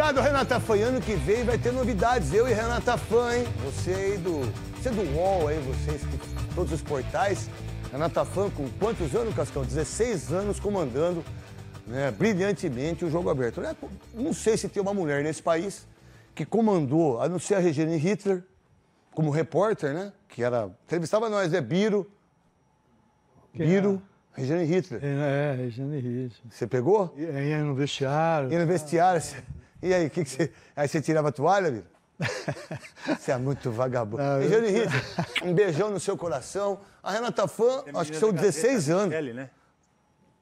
Obrigado, Renata Fan. Ano que vem vai ter novidades. Eu e Renata Fã, hein? Você aí do. Você do UOL aí, vocês todos os portais. Renata Fã com quantos anos, Cascão? 16 anos comandando né, brilhantemente o jogo aberto. É não sei se tem uma mulher nesse país que comandou, a não ser a Regina Hitler, como repórter, né? Que era. Entrevistava nós, né? Biro. Que Biro. É? Era... Hitler. É, é Hitler. Você pegou? Ia no vestiário. Ia no tá? vestiário. Ah, e aí, que que você... aí você tirava a toalha, Bira? Você é muito vagabundo. Não, eu... Johnny Ritter, um beijão no seu coração. A Renata Fã, é acho que são 16 Gazeta, anos. A Michelle, né?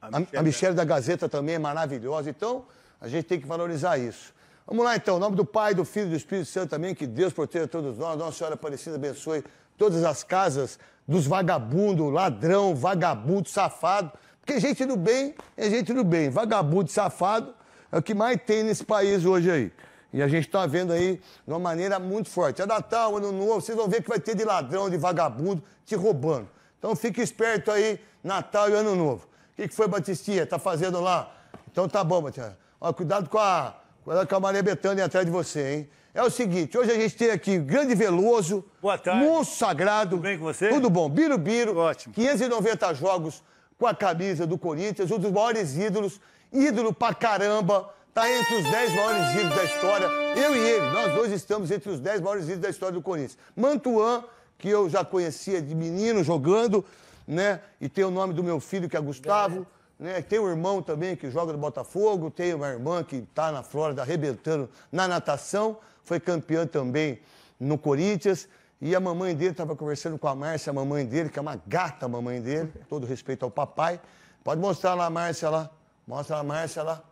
A Michelle, a, a Michelle né? da Gazeta também é maravilhosa. Então, a gente tem que valorizar isso. Vamos lá, então. Em nome do Pai, do Filho e do Espírito Santo também, que Deus proteja todos nós. Nossa Senhora Aparecida abençoe todas as casas dos vagabundos, ladrão, vagabundo, safado. Porque gente do bem é gente do bem. Vagabundo, safado é o que mais tem nesse país hoje aí. E a gente está vendo aí de uma maneira muito forte. É Natal, Ano Novo, vocês vão ver que vai ter de ladrão, de vagabundo te roubando. Então fique esperto aí, Natal e Ano Novo. O que, que foi, Batistia? Tá fazendo lá? Então tá bom, Batistia. cuidado com a, cuidado com a Maria Bethânia atrás de você, hein? É o seguinte, hoje a gente tem aqui Grande Veloso, Boa tarde. Monstro Sagrado. Tudo bem com você? Tudo bom. Biro Biro. Ótimo. 590 jogos com a camisa do Corinthians, um dos maiores ídolos ídolo pra caramba, tá entre os 10 maiores ídolos da história. Eu e ele, nós dois estamos entre os 10 maiores ídolos da história do Corinthians. Mantuan, que eu já conhecia de menino jogando, né? E tem o nome do meu filho, que é Gustavo. Né? Tem um irmão também que joga no Botafogo, tem uma irmã que está na Flórida arrebentando na natação, foi campeã também no Corinthians. E a mamãe dele estava conversando com a Márcia, a mamãe dele, que é uma gata a mamãe dele, todo respeito ao papai. Pode mostrar lá a Márcia lá. Mostra a Márcia lá.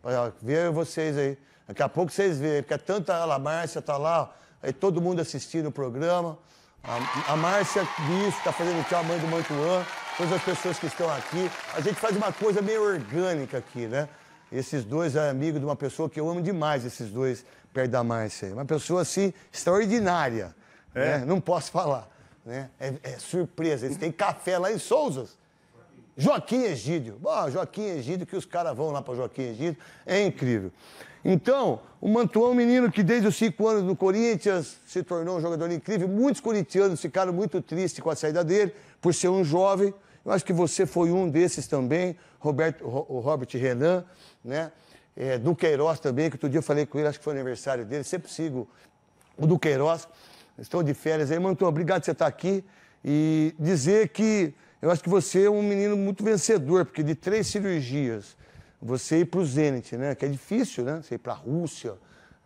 Pra ver vocês aí. Daqui a pouco vocês veem, porque é tanta ela, a Márcia tá lá, aí todo mundo assistindo o programa. A, a Márcia Bis está fazendo tchau, a mãe do Mantuan, todas as pessoas que estão aqui. A gente faz uma coisa meio orgânica aqui, né? Esses dois é amigo de uma pessoa que eu amo demais, esses dois, perto da Márcia. Uma pessoa, assim, extraordinária. É? Né? Não posso falar. Né? É, é surpresa. Eles têm café lá em Souzas. Joaquim Egídio. Ah, Joaquim Egídio, que os caras vão lá para Joaquim Egídio. É incrível. Então, o Mantuan é um menino que desde os cinco anos no Corinthians se tornou um jogador incrível. Muitos corintianos ficaram muito tristes com a saída dele, por ser um jovem. Eu acho que você foi um desses também, Roberto, o Robert Renan, né? É, Duqueiroz também, que outro dia eu falei com ele, acho que foi aniversário dele, sempre sigo o Duqueiroz. Estou de férias aí, Mantuan, obrigado por você estar aqui. E dizer que eu acho que você é um menino muito vencedor, porque de três cirurgias, você ir para o Zenit, né? Que é difícil, né? Você ir para a Rússia,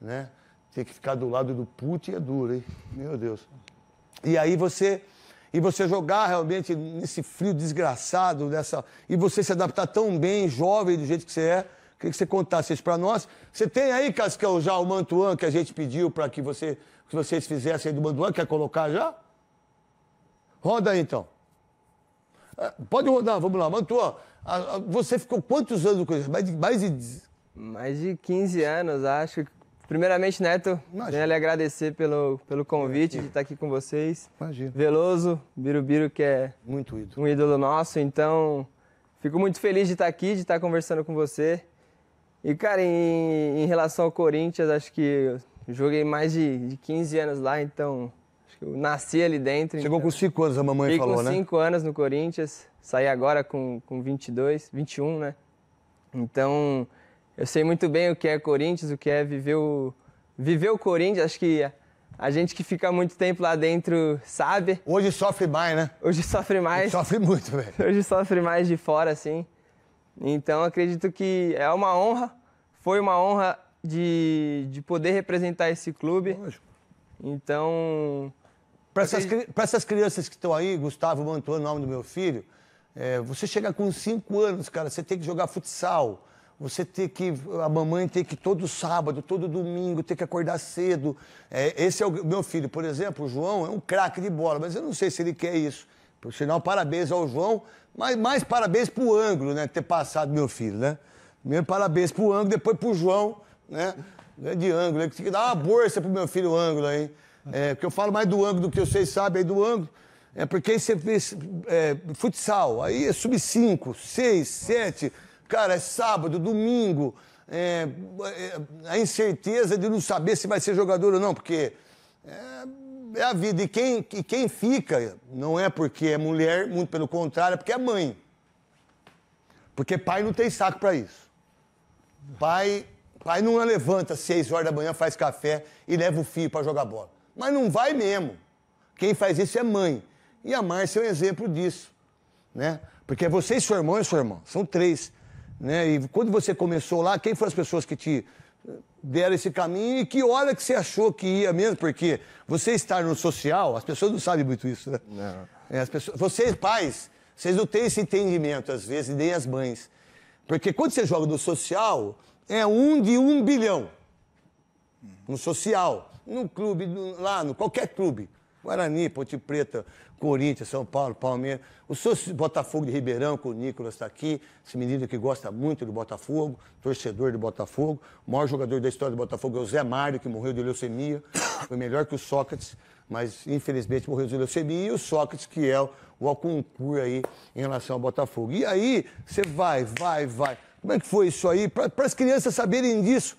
né? Ter que ficar do lado do Putin é duro, hein? Meu Deus. E aí você e você jogar realmente nesse frio desgraçado, dessa, e você se adaptar tão bem, jovem do jeito que você é. Queria que você contasse isso para nós. Você tem aí, Cascão, é já o Mantuan que a gente pediu para que, você, que vocês fizessem aí do Mantuan? Quer colocar já? Roda aí, então. Ah, pode rodar, vamos lá. Mantua, ah, ah, você ficou quantos anos no Corinthians? Mais de, mais de... Mais de 15 anos, acho. Primeiramente, Neto, venho lhe agradecer pelo, pelo convite de estar aqui com vocês. Imagina. Veloso, Birubiru, que é muito ídolo. um ídolo nosso. Então, fico muito feliz de estar aqui, de estar conversando com você. E, cara, em, em relação ao Corinthians, acho que joguei mais de, de 15 anos lá, então eu nasci ali dentro. Chegou então. com 5 anos, a mamãe Fiquei falou, com né? com 5 anos no Corinthians, saí agora com, com 22, 21, né? Então, eu sei muito bem o que é Corinthians, o que é viver o, viver o Corinthians. Acho que a, a gente que fica muito tempo lá dentro sabe. Hoje sofre mais, né? Hoje sofre mais. Hoje sofre muito, velho. Hoje sofre mais de fora, assim. Então, acredito que é uma honra, foi uma honra de, de poder representar esse clube. Lógico. Então, para essas, essas, crianças que estão aí, Gustavo Mantuano, o nome do meu filho, é, você chega com cinco anos, cara, você tem que jogar futsal. Você tem que. A mamãe tem que todo sábado, todo domingo, tem que acordar cedo. É, esse é o meu filho, por exemplo, o João é um craque de bola, mas eu não sei se ele quer isso. Por sinal, parabéns ao João, mas mais parabéns pro ângulo, né? Ter passado meu filho, né? Primeiro parabéns pro ângulo, depois pro João, né? De ângulo, que tem que dar uma bolsa pro meu filho ângulo aí. É, porque eu falo mais do ângulo do que vocês sabem aí do ângulo. É porque aí você vê é, futsal, aí é sub 5, 6, 7. Cara, é sábado, domingo. É, é, a incerteza de não saber se vai ser jogador ou não, porque é, é, a vida. E quem, e quem fica não é porque é mulher, muito pelo contrário, é porque é mãe. Porque pai não tem saco para isso. Pai, pai não levanta às 6 horas da manhã, faz café e leva o filho para jogar bola. Mas não vai mesmo. Quem faz isso é mãe. E a Márcia é um exemplo disso, né? Porque você e seu irmão e sua irmã, são três, né? E quando você começou lá, quem foram as pessoas que te eh, deram esse caminho e que hora que você achou que ia mesmo? Porque você estar no social, as pessoas não sabem muito isso, né? Não. É, as pessoas, vocês, pais, vocês não têm esse entendimento, às vezes, nem as mães. Porque quando você joga no social, é um de um bilhão. No social no clube, lá, no qualquer clube. Guarani, Ponte Preta, Corinthians, São Paulo, Palmeiras. O seu Botafogo de Ribeirão, que o Nicolas está aqui, esse menino que gosta muito do Botafogo, torcedor do Botafogo. O maior jogador da história do Botafogo é o Zé Mário, que morreu de leucemia. Foi melhor que o Sócrates, mas infelizmente morreu de leucemia. E o Sócrates, que é o Alconcur aí em relação ao Botafogo. E aí, você vai, vai, vai. Como é que foi isso aí? Para as crianças saberem disso,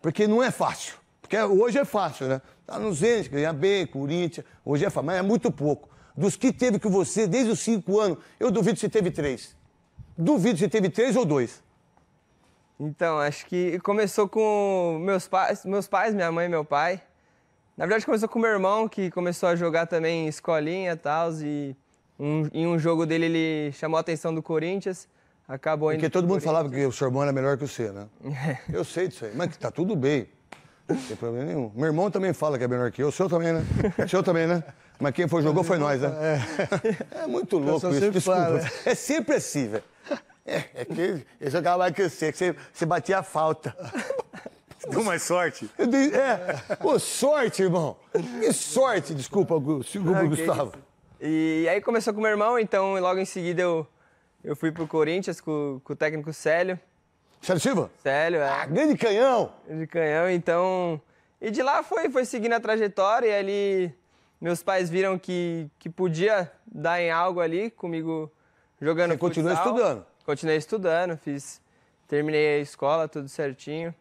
porque não é fácil. Porque hoje é fácil, né? Tá no Zenit, ganhar bem, Corinthians, hoje é fácil, mas é muito pouco. Dos que teve que você, desde os cinco anos, eu duvido se teve três. Duvido se teve três ou dois. Então, acho que começou com meus pais, meus pais, minha mãe e meu pai. Na verdade, começou com meu irmão, que começou a jogar também em escolinha e tal. E um, em um jogo dele, ele chamou a atenção do Corinthians. Acabou indo Porque todo mundo falava que o seu irmão era melhor que você, né? eu sei disso aí, mas que tá tudo bem. Não tem problema nenhum. Meu irmão também fala que é melhor que eu, o seu também, né? O seu também, né? Mas quem foi jogou foi nós, né? É, é muito louco isso, desculpa. Fala, né? É sempre assim, velho. É, é que eu jogava mais que você, que você, você batia a falta. Deu mais sorte. Dei, é, pô, sorte, irmão. Que sorte, desculpa, segundo ah, Gustavo. E aí começou com meu irmão, então logo em seguida eu, eu fui pro Corinthians com, com o técnico Célio. Célio Silva? Célio, é. Ah, grande canhão! Grande canhão, então. E de lá foi, foi seguindo a trajetória e ali meus pais viram que, que podia dar em algo ali comigo jogando Você continua continuou estudando? Continuei estudando, fiz. Terminei a escola, tudo certinho.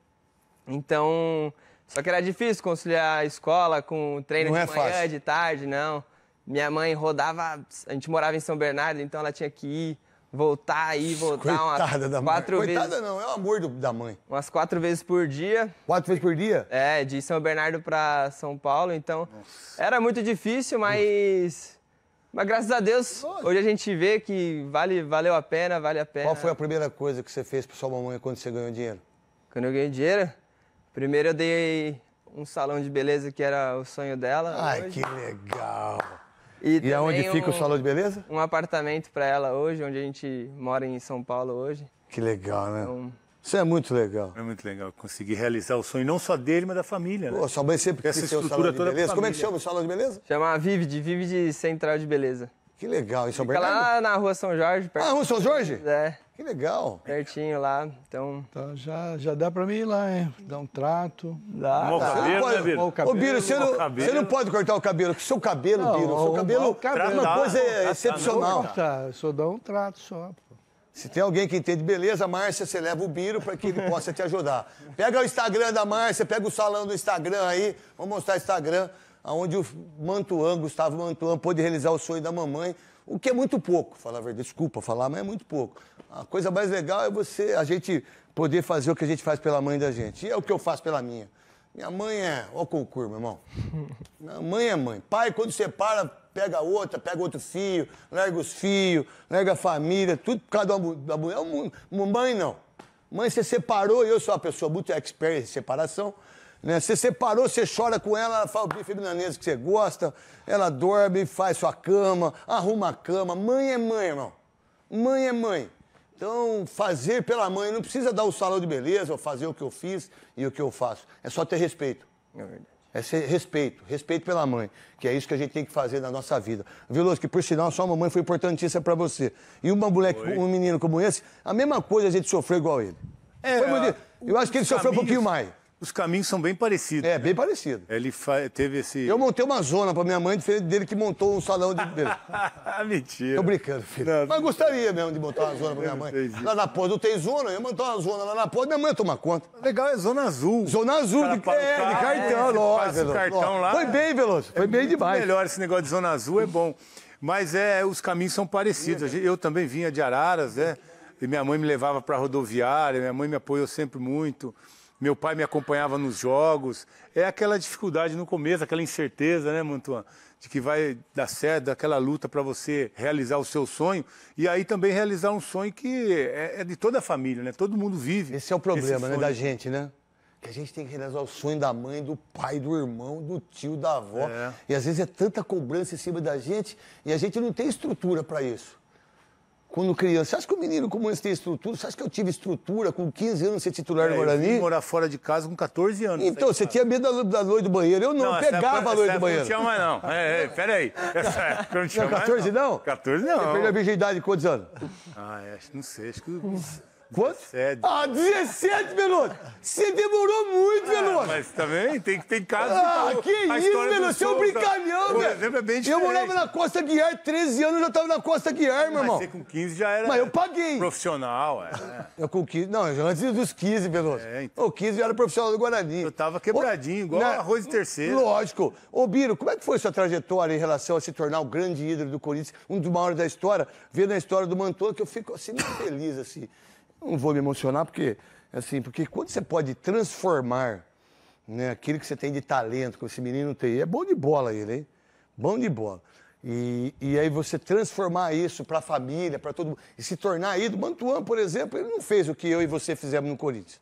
Então. Só que era difícil conciliar a escola com o treino não de é manhã, fácil. de tarde, não. Minha mãe rodava. A gente morava em São Bernardo, então ela tinha que ir voltar aí, voltar Coitada umas quatro vezes. Coitada não, é o amor do, da mãe. Umas quatro vezes por dia. Quatro vezes por dia? É, de São Bernardo para São Paulo, então Nossa. era muito difícil, mas mas graças a Deus, hoje a gente vê que vale, valeu a pena, vale a pena. Qual foi a primeira coisa que você fez para sua mamãe quando você ganhou dinheiro? Quando eu ganhei dinheiro, primeiro eu dei um salão de beleza que era o sonho dela. Ai, hoje... que legal! E, e aonde é fica um, o salão de beleza? Um apartamento para ela hoje, onde a gente mora em São Paulo hoje. Que legal, né? Então, isso é muito legal. É muito legal conseguir realizar o sonho, não só dele, mas da família. Né? Pô, sua mãe sempre Essa quis ter salão de é beleza. Como é que chama o salão de beleza? Chama Vivid, Vivid Central de Beleza. Que legal, é São Fica Bernardo? lá na Rua São Jorge. Perto ah, Rua São Jorge? É. Que legal. Pertinho lá, então... Tá, já, já dá pra mim ir lá, hein? Dar um trato. Dá, tá. cabelo, pode... né, Biro? Cabelo, Ô, Biro, você não, cabelo. você não pode cortar o cabelo, porque seu cabelo, não, Biro, seu cabelo, cabelo é uma coisa tratar, excepcional. Não, tá, só dá um trato só, pô. Se tem alguém que entende beleza, Márcia, você leva o Biro para que ele possa te ajudar. Pega o Instagram da Márcia, pega o salão do Instagram aí, vou mostrar o Instagram, onde o Mantuan, Gustavo Mantuan, pôde realizar o sonho da mamãe, o que é muito pouco, falar a verdade. Desculpa falar, mas é muito pouco. A coisa mais legal é você, a gente poder fazer o que a gente faz pela mãe da gente. E é o que eu faço pela minha. Minha mãe é. Ó, o concurso, meu irmão. Minha mãe é mãe. Pai, quando separa, pega outra, pega outro filho, larga os filhos, larga a família, tudo por causa da é mulher. Mãe não. Mãe, você separou, eu sou uma pessoa muito expert em separação. Né? Você separou, você chora com ela, ela fala o bife milanesa que você gosta, ela dorme, faz sua cama, arruma a cama. Mãe é mãe, irmão. Mãe é mãe. Então, fazer pela mãe, não precisa dar o salão de beleza ou fazer o que eu fiz e o que eu faço. É só ter respeito. É verdade. É ser respeito, respeito pela mãe, que é isso que a gente tem que fazer na nossa vida. Veloso, que por sinal, sua mamãe foi importantíssima para você. E uma moleque, um menino como esse, a mesma coisa a gente sofreu igual ele. É, eu acho que ele sofreu um pouquinho mais os caminhos são bem parecidos. É, né? bem parecido. Ele teve esse. Eu montei uma zona pra minha mãe, diferente dele que montou um salão de. Ah, mentira. Tô brincando, filho. Não, Mas gostaria mesmo de montar uma zona pra minha mãe. Lá na Ponte não tem zona, eu montar uma zona lá na Ponte, minha mãe toma conta. Legal, é zona azul. Zona azul, de, é, carro, de cartão, é, lógico. cartão lá. Foi né? bem, Veloso. Foi é bem demais. Melhor esse negócio de zona azul, é bom. Mas é, os caminhos são parecidos. Eu também vinha de Araras, né? E minha mãe me levava pra rodoviária, minha mãe me apoiou sempre muito. Meu pai me acompanhava nos jogos. É aquela dificuldade no começo, aquela incerteza, né, Mantuan? De que vai dar certo, aquela luta para você realizar o seu sonho. E aí também realizar um sonho que é, é de toda a família, né? Todo mundo vive. Esse é o problema, né, da gente, né? que a gente tem que realizar o sonho da mãe, do pai, do irmão, do tio, da avó. É. E às vezes é tanta cobrança em cima da gente e a gente não tem estrutura para isso quando criança. Você acha que o menino comunista tem estrutura? Você acha que eu tive estrutura com 15 anos ser titular é, do Guarani? Eu morar fora de casa com 14 anos. Então, você tinha medo da, da noite do banheiro. Eu não, não pegava é, a noite do banheiro. Não tinha mais, não. É, é, peraí. Essa não, não tinha 14 mais, não? 14 não. Você perdeu a virgindade de quantos anos? Ah, é, não sei. Acho que. Quanto? 17. Ah, 17, Veloso! Você demorou muito, ah, Veloso! É, mas também tem, tem casos... Ah, que, que a isso, Veloso! Você é um brincalhão, velho! exemplo é bem diferente. Eu morava na Costa Guiar, 13 anos eu já tava na Costa Guiar, meu irmão. Mas você com 15 já era... Mas eu paguei. Profissional, é. Eu com 15... Não, antes dos 15, Veloso. É, então. Ô, 15 eu era profissional do Guarani. Eu tava quebradinho, igual na... Né? arroz de terceiro. Lógico. Ô, Biro, como é que foi sua trajetória em relação a se tornar o grande ídolo do Corinthians, um dos maiores da história, vendo a história do Mantua, que eu fico assim, muito feliz, assim. Não vou me emocionar porque, assim, porque quando você pode transformar né, aquilo que você tem de talento com esse menino TI, é bom de bola ele, hein? Bom de bola. E, e aí você transformar isso para a família, para todo mundo, e se tornar ídolo. Mantuan, por exemplo, ele não fez o que eu e você fizemos no Corinthians.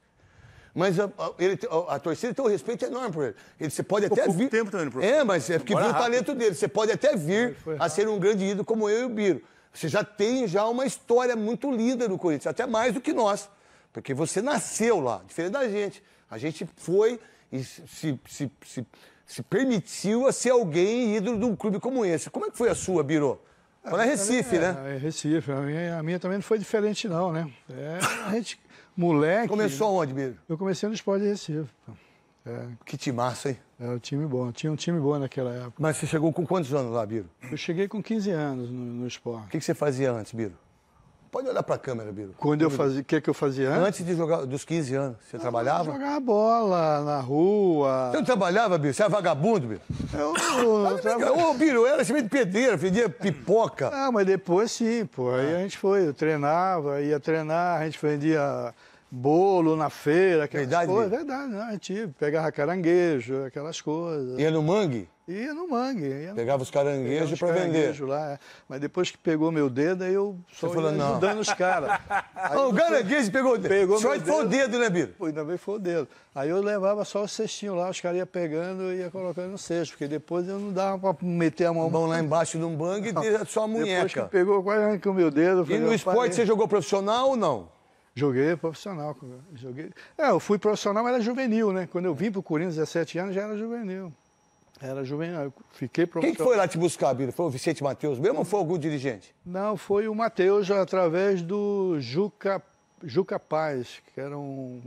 Mas a, a, ele, a, a, torcida tem um respeito enorme por ele. ele você pode até Pô, vir. tempo também, É, mas é porque viu o talento dele. Você pode até vir a ser um grande ídolo como eu e o Biro. Você já tem já uma história muito linda no Corinthians, até mais do que nós. Porque você nasceu lá, diferente da gente. A gente foi e se, se, se, se permitiu a ser alguém ídolo de um clube como esse. Como é que foi a sua, Biro? Foi na ah, Recife, é, né? É, Recife. A minha, a minha, também não foi diferente, não, né? É, a gente, moleque... Começou onde, Biro? Eu comecei no Esporte de Recife. É. Que massa hein? É um time bom. Tinha um time bom naquela época. Mas você chegou com quantos anos lá, Biro? Eu cheguei com 15 anos no, no esporte. O que, que você fazia antes, Biro? Pode olhar para a câmera, Biro. Quando eu fazia, o que, que eu fazia antes? Antes de jogar, dos 15 anos, você eu trabalhava? Jogava bola na rua. Você não trabalhava, Biro? Você era vagabundo, Biro? Eu, não trabalhava. Ô, Biro, era chamado de pedreiro, vendia pipoca. Ah, mas depois sim, pô. Aí ah. a gente foi, eu treinava, ia treinar, a gente vendia bolo na feira, aquelas verdade, coisas. Verdade, né? A gente pegava caranguejo, aquelas coisas. Ia no mangue? Ia no mangue. Ia pegava no... os caranguejos para vender. lá. É. Mas depois que pegou meu dedo, aí eu só Você falou, não. os caras. oh, o caranguejo foi... pegou o dedo. só foi o dedo, né, Biro? Pô, também foi o dedo. Aí eu levava só o cestinho lá, os caras iam pegando e ia colocando no cesto, porque depois eu não dava para meter a mão. Mão lá embaixo de um mangue e só a munheca. Depois que pegou, quase o meu dedo. Falei, e no esporte parei. você jogou profissional ou não? Joguei profissional. Joguei... É, eu fui profissional, mas era juvenil, né? Quando eu vim para o Corinthians, 17 anos, já era juvenil. Era juvenil, eu fiquei profissional. Quem foi lá te buscar, Bira? Foi o Vicente Matheus mesmo ou foi algum dirigente? Não, foi o Matheus através do Juca, Juca Paz, que era um...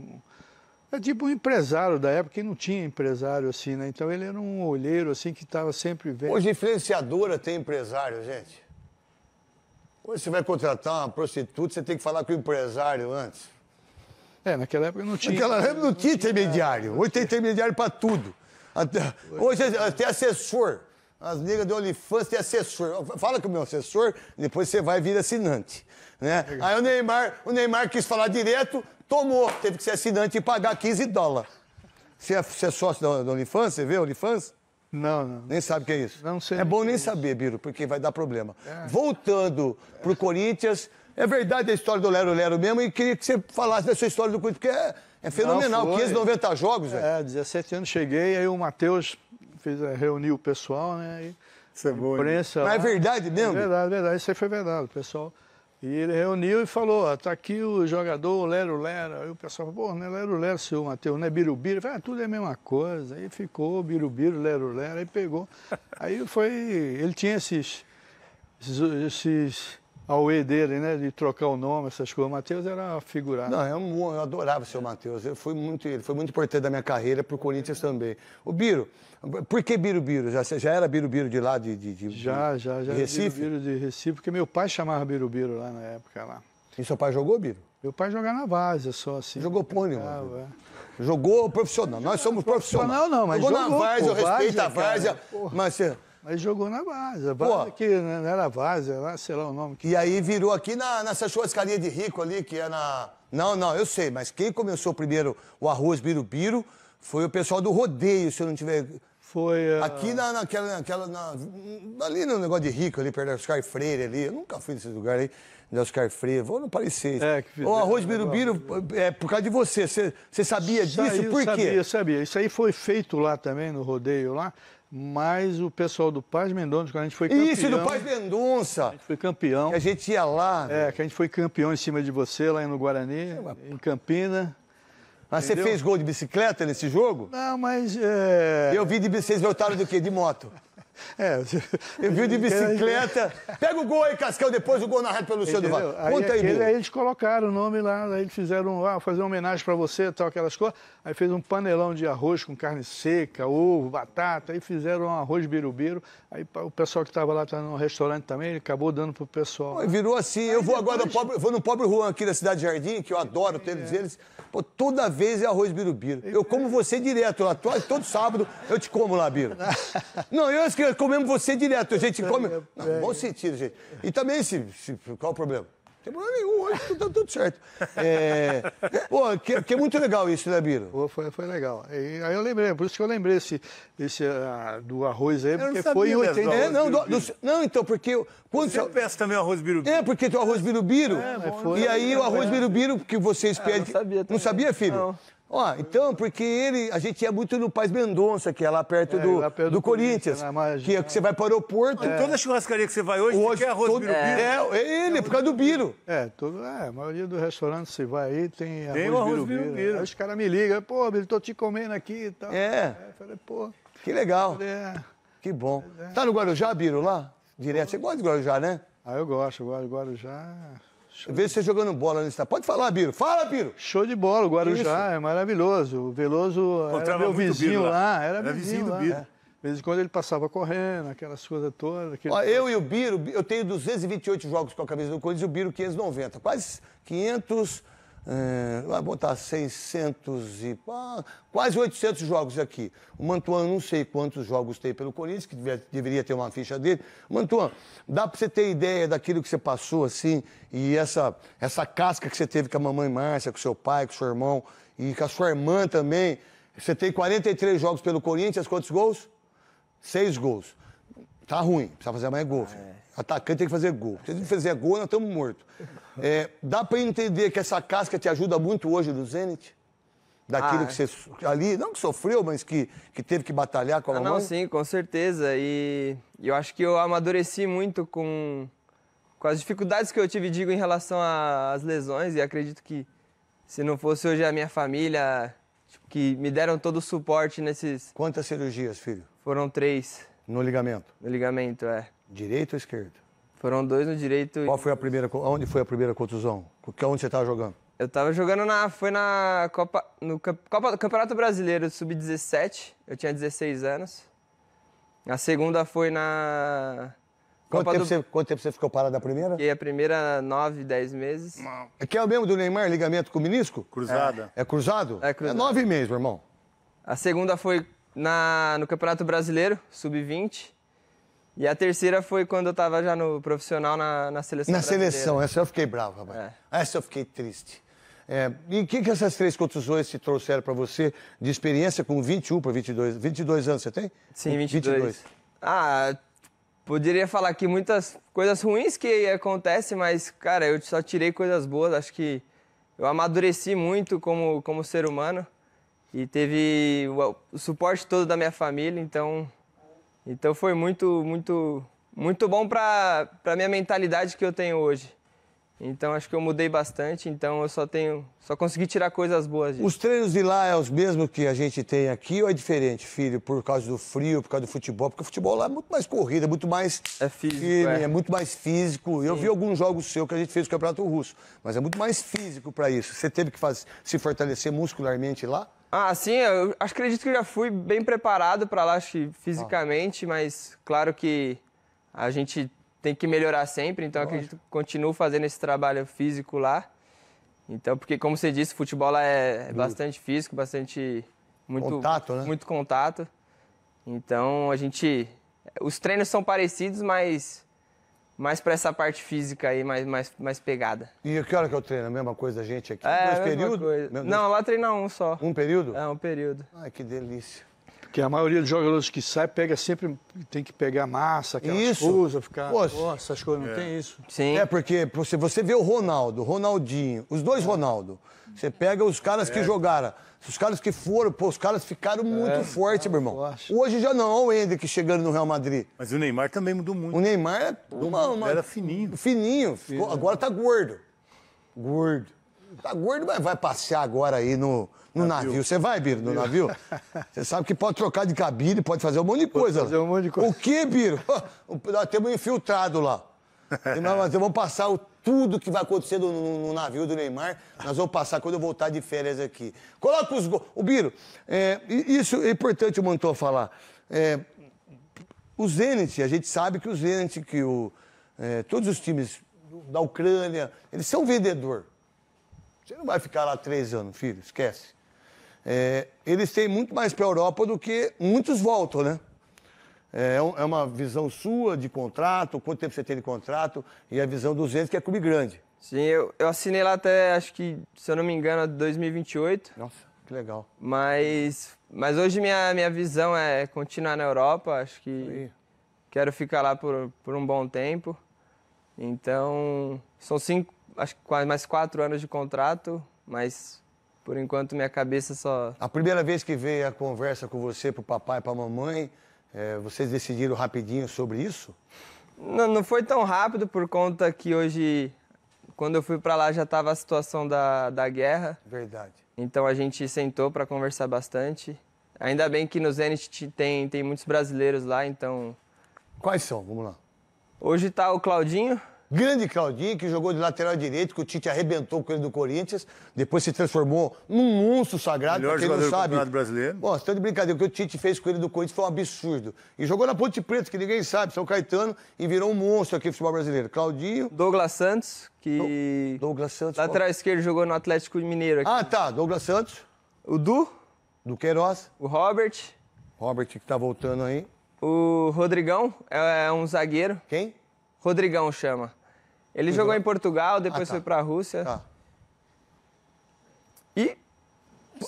É tipo um empresário da época, que não tinha empresário assim, né? Então ele era um olheiro assim que estava sempre vendo. Hoje influenciadora tem empresário, gente. Quando você vai contratar uma prostituta, você tem que falar com o empresário antes. É, naquela época não tinha. Naquela época não tinha intermediário. É. Hoje tem intermediário para tudo. Até, hoje tem assessor. As negras do OnlyFans têm assessor. Fala com o meu assessor, depois você vai vir assinante. Né? Aí o Neymar, o Neymar quis falar direto, tomou. Teve que ser assinante e pagar 15 dólares. Você é, você é sócio da, da OnlyFans? Você vê OnlyFans? Não, não. Nem sabe o que é isso. Não sei. É bom nem é saber, Biro, porque vai dar problema. É. Voltando é. pro Corinthians, é verdade a história do Lero Lero mesmo e queria que você falasse da sua história do Corinthians, porque é, é fenomenal, não, 590 jogos, velho. É, 17 anos cheguei, aí o Matheus fez, eh, reuniu o pessoal, né? E, isso é bom. Imprensa, Mas é verdade mesmo? É verdade, é verdade. Isso aí foi verdade. O pessoal e ele reuniu e falou, tá aqui o jogador, o Lero Lero. Aí o pessoal falou, pô, não é Lero Lero, seu Matheus, não é Birubiru? Falei, ah, tudo é a mesma coisa. Aí ficou Birubiru, Lero Lero, aí pegou. aí foi, ele tinha esses, esses, esses auê dele, né, de trocar o nome, essas coisas. O Matheus era figurado. Não, eu, eu adorava o seu Matheus, ele foi, muito, ele foi muito importante da minha carreira, para o Corinthians também. O Biro, por que Birubiru? Já, já era Birubiru de lá, de, de, de Já, já, já. De Recife? Birubiru de Recife, porque meu pai chamava Birubiru lá na época. lá. E seu pai jogou, Biro? Meu pai jogava na várzea só, assim. Jogou pônei, mano. Ah, jogou profissional. Nós somos profissionais. Não, não, mas jogou, jogou na várzea, eu respeito a base Mas você... Mas jogou na várzea. pô que não era base lá, sei lá o nome. Que... E aí virou aqui na, nessa churrascaria de rico ali, que é na... Não, não, eu sei, mas quem começou primeiro o arroz birubiru foi o pessoal do rodeio, se eu não tiver... Foi. Eh, Aqui na, naquela. naquela na, ali no negócio de rico, ali perto da Oscar Freire ali. Eu nunca fui nesse lugar aí da Oscar Freire. Vou não parecer. É, o arroz birubiru, é, é, por causa de você. Você, sabia disso? por sabia, quê? Sabia, sabia. Isso aí foi feito lá também, no rodeio lá. Mas o pessoal do Paz Mendonça, quando a gente foi campeão. Isso, do Paz Mendonça! A gente foi campeão. Que a gente ia lá. É, né? que a gente foi campeão em cima de você, lá no Guarani, é uma... em Campina. Mas ah, Entendeu? você fez gol de bicicleta nesse jogo? Não, mas. É... Eu vi de vocês voltaram do quê? De moto. É, eu vi de bicicleta. Pega o gol aí, Cascão, depois o gol narrado pelo Luciano Duval. Conta aí, aí, aí eles colocaram o nome lá, aí eles fizeram, ah, fazer uma homenagem para você, tal, aquelas coisas. Aí fez um panelão de arroz com carne seca, ovo, batata, aí fizeram um arroz birubiro Aí o pessoal que estava lá estava tá no restaurante também, ele acabou dando pro pessoal. Pô, virou assim, aí eu vou depois... agora pobre, vou no pobre Juan aqui da Cidade Jardim, que eu adoro ter é. eles. Pô, toda vez é arroz birubiro Eu como é. você direto lá, todo sábado eu te como lá, Biro. Não, eu esqueci comemos você direto. A gente é, come. É, não, bom é. sentido, gente. E também, se, se, qual o problema? Não tem problema nenhum, hoje tá tudo certo. É, pô, que, que, é muito legal isso, né, Biro? Pô, foi, foi legal. E, aí eu lembrei, por isso que eu lembrei esse, esse uh, do arroz aí, porque foi em 80. É, não, do, do, não, então, porque. Eu, quando você eu... peça também o arroz birubiru. É, porque tem o arroz birubiru. É, foi, e né? aí o arroz birubiru que vocês pedem. Não sabia, não sabia filho? Não. Ó, oh, então, porque ele, a gente ia é muito no Paz Mendonça, que é lá perto, é, do, lá perto do, do, Corinthians. Corinthians né? que, é, que você vai para o aeroporto. É. Toda churrascaria que você vai hoje, hoje é arroz todo, biro, biro. É, é ele, por causa do Biro. É, todo é, a maioria dos restaurantes você vai aí, tem, tem arroz, arroz Biro, biro. biro. Aí os caras me ligam, pô, Biro, tô te comendo aqui e tal. É. Eu falei, pô. Que legal. Falei, é. que bom. É. Tá no Guarujá, Biro, lá? Direto. Você gosta de Guarujá, né? Ah, eu gosto, eu gosto de Guarujá. Vê você jogando bola nesse estádio. Pode falar, Biro. Fala, Biro. Show de bola, o Guarujá é maravilhoso. O Veloso Encontrava era meu vizinho lá. lá. Era, era vizinho, vizinho do Biro. É. De vez em quando ele passava correndo, aquelas coisas todas. Aquele... Ó, eu e o Biro, eu tenho 228 jogos com a cabeça do Corinthians e o Biro 590. Quase 500 é, vai botar 600 e ah, quase 800 jogos aqui. O Mantuan, não sei quantos jogos tem pelo Corinthians, que deveria, deveria ter uma ficha dele. Mantuan, dá para você ter ideia daquilo que você passou assim e essa, essa casca que você teve com a mamãe Márcia, com seu pai, com seu irmão e com a sua irmã também. Você tem 43 jogos pelo Corinthians, quantos gols? Seis gols. Tá ruim, precisa fazer mais gol. Ah, é. Atacante tem que fazer gol. Se não fizer gol, nós estamos mortos. É, dá para entender que essa casca te ajuda muito hoje no Zenit? Daquilo ah, que é. você ali, não que sofreu, mas que, que teve que batalhar com a mão ah, mamãe? Não, sim, com certeza. E eu acho que eu amadureci muito com, com as dificuldades que eu tive, digo, em relação às lesões. E acredito que se não fosse hoje a minha família, tipo, que me deram todo o suporte nesses... Quantas cirurgias, filho? Foram três. No ligamento? No ligamento, é. Direito ou esquerdo? Foram dois no direito. Qual foi a primeira? Onde foi a primeira contusão? Onde você estava jogando? Eu estava jogando na. Foi na Copa. No Copa, Campeonato Brasileiro Sub-17. Eu tinha 16 anos. A segunda foi na. Quanto tempo, do... você, quanto tempo, você, ficou parado da primeira? e a primeira nove, dez meses. É que é o mesmo do Neymar, ligamento com o menisco? Cruzada. É, é cruzado? É cruzado. É nove meses, meu irmão. A segunda foi na, no Campeonato Brasileiro, sub-20. E a terceira foi quando eu tava já no profissional na, na seleção. Na brasileira. seleção, essa eu fiquei bravo, É. Essa eu fiquei triste. É, e o que, que essas três contusões te trouxeram para você de experiência com 21 para 22? 22 anos você tem? Sim, 22. 22. Ah, poderia falar que muitas coisas ruins que acontecem, mas, cara, eu só tirei coisas boas. Acho que eu amadureci muito como, como ser humano e teve o, o suporte todo da minha família, então então foi muito, muito, muito bom para a minha mentalidade que eu tenho hoje. Então acho que eu mudei bastante, então eu só tenho, só consegui tirar coisas boas disso. Os treinos de lá é os mesmos que a gente tem aqui ou é diferente, filho, por causa do frio, por causa do futebol? Porque o futebol lá é muito mais corrida, é muito mais é físico, firme, é. é muito mais físico. Sim. Eu vi alguns jogos seu que a gente fez no Campeonato Russo, mas é muito mais físico para isso. Você teve que fazer, se fortalecer muscularmente lá? Ah, sim, eu acredito que eu já fui bem preparado para lá acho, fisicamente, ah. mas claro que a gente tem que melhorar sempre, então Lógico. acredito que continuo fazendo esse trabalho físico lá. Então, porque como você disse, futebol é bastante físico, bastante muito contato, né? muito contato. Então, a gente os treinos são parecidos, mas mais para essa parte física aí, mais, mais, mais pegada. E que hora que eu treino? A mesma coisa a gente aqui? É, Dois períodos? Não, lá treina um só. Um período? É, um período. Ai, que delícia. Porque a maioria dos jogadores que sai pega sempre tem que pegar massa, aquelas isso. coisas, ficar. Nossa, essas coisas, não é. tem isso. Sim. É, porque você, você vê o Ronaldo, Ronaldinho, os dois é. Ronaldo. Você pega os caras é. que jogaram. Os caras que foram, pô, os caras ficaram é. muito é, fortes, meu irmão. Hoje já não, olha o que chegando no Real Madrid. Mas o Neymar também mudou muito. O Neymar é uma, uma, era fininho. Fininho, Fino. agora tá gordo. Gordo. Tá gordo, mas vai passear agora aí no, no navio. navio. Você vai, Biro, no navio? Você sabe que pode trocar de cabine, pode fazer um monte de coisa. Pode fazer um monte de coisa. O que, Biro? Nós temos um infiltrado lá. Nós vamos passar o, tudo que vai acontecer no, no, no, navio do Neymar. Nós vamos passar quando eu voltar de férias aqui. Coloca os gols. O Biro, é, isso é importante o Mantor falar. É, o Zenit, a gente sabe que o Zenit, que o, é, todos os times da Ucrânia, eles são vendedor. Você não vai ficar lá três anos, filho, esquece. É, eles têm muito mais para a Europa do que muitos voltam, né? É, é, é uma visão sua de contrato, quanto tempo você tem de contrato, e a visão dos eles, que é clube grande. Sim, eu, eu assinei lá até, acho que, se eu não me engano, 2028. Nossa, que legal. Mas, mas hoje minha, minha visão é continuar na Europa, acho que Sim. quero ficar lá por, por um bom tempo. Então, são cinco, acho que mais quatro anos de contrato, mas por enquanto minha cabeça só. A primeira vez que veio a conversa com você, pro papai e pra mamãe, é, vocês decidiram rapidinho sobre isso? Não, não foi tão rápido por conta que hoje, quando eu fui para lá, já tava a situação da, da guerra. Verdade. Então a gente sentou para conversar bastante. Ainda bem que no Zenit tem, tem muitos brasileiros lá, então. Quais são? Vamos lá. Hoje está o Claudinho, Grande Claudinho, que jogou de lateral direito, que o Tite arrebentou com ele do Corinthians, depois se transformou num monstro sagrado, Melhor quem não sabe. Do brasileiro. Bom, você tá de brincadeira, o que o Tite fez com ele do Corinthians foi um absurdo. E jogou na Ponte Preta, que ninguém sabe, São Caetano, e virou um monstro aqui no futebol brasileiro. Claudinho. Douglas Santos, que. Douglas Santos. Lateral esquerdo jogou no Atlético Mineiro aqui. Ah, tá. Douglas Santos. O Du. Do Queiroz. O Robert. Robert, que tá voltando aí. O Rodrigão é, é um zagueiro. Quem? Rodrigão chama. Ele jogou em Portugal, depois ah, tá. foi para a Rússia. Tá. E.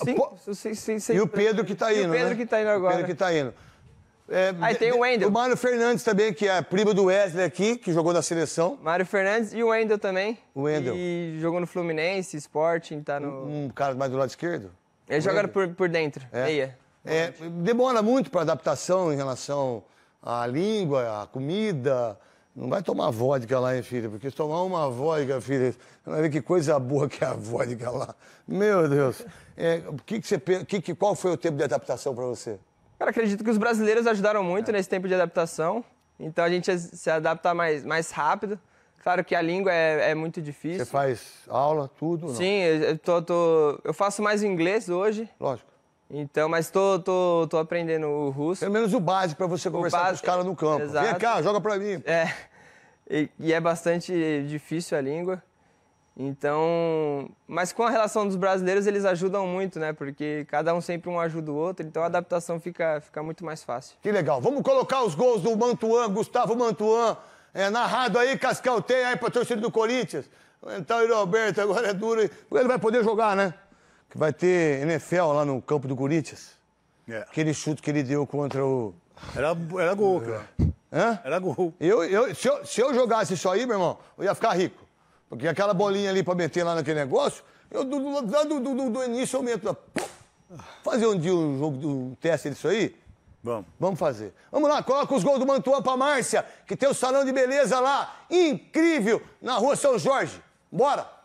Sim, Pô, sim, sim, sim, e o Pedro que está indo. o Pedro né? que está indo agora. O Pedro que está indo. É, Aí ah, tem o Wendel. O Mário Fernandes também, que é primo do Wesley aqui, que jogou na seleção. Mário Fernandes e o Wendel também. O Wendel. E jogou no Fluminense, Sporting, tá no... Um, um cara mais do lado esquerdo? Eles jogaram por, por dentro, é. meia. É, demora muito para adaptação em relação à língua, à comida, não vai tomar vodka lá, hein, filha? Porque se tomar uma vodka, filha, vai ver que coisa boa que é a vodka lá. Meu Deus. É, que que você, que, que, qual foi o tempo de adaptação para você? Cara, acredito que os brasileiros ajudaram muito é. nesse tempo de adaptação. Então a gente se adapta mais, mais rápido. Claro que a língua é, é muito difícil. Você faz aula, tudo? Não? Sim, eu, tô, tô, eu faço mais inglês hoje. Lógico. Então, mas tô, tô, tô aprendendo o russo. Pelo menos o básico para você conversar com os caras no campo. Exato. Vem cá, joga para mim. É. E, e, é bastante difícil a língua. Então, mas com a relação dos brasileiros, eles ajudam muito, né? Porque cada um sempre um ajuda o outro, então a adaptação fica, fica muito mais fácil. Que legal. Vamos colocar os gols do Mantuan, Gustavo Mantuan, é, narrado aí, Cascal tem aí para torcida do Corinthians. Então, Roberto, agora é duro. Ele vai poder jogar, né? que vai ter NFL lá no campo do Corinthians. É. Aquele chute que ele deu contra o. Era, era gol, é. cara. Hã? Era gol. Eu, eu, se, eu, se eu jogasse isso aí, meu irmão, eu ia ficar rico. Porque aquela bolinha ali pra meter lá naquele negócio, eu do, do, do, do início eu meto. Pum, fazer um dia um jogo, um teste disso aí? Vamos. Vamos fazer. Vamos lá, coloca os gols do Mantua pra Márcia, que tem o salão de beleza lá, incrível, na rua São Jorge. Bora!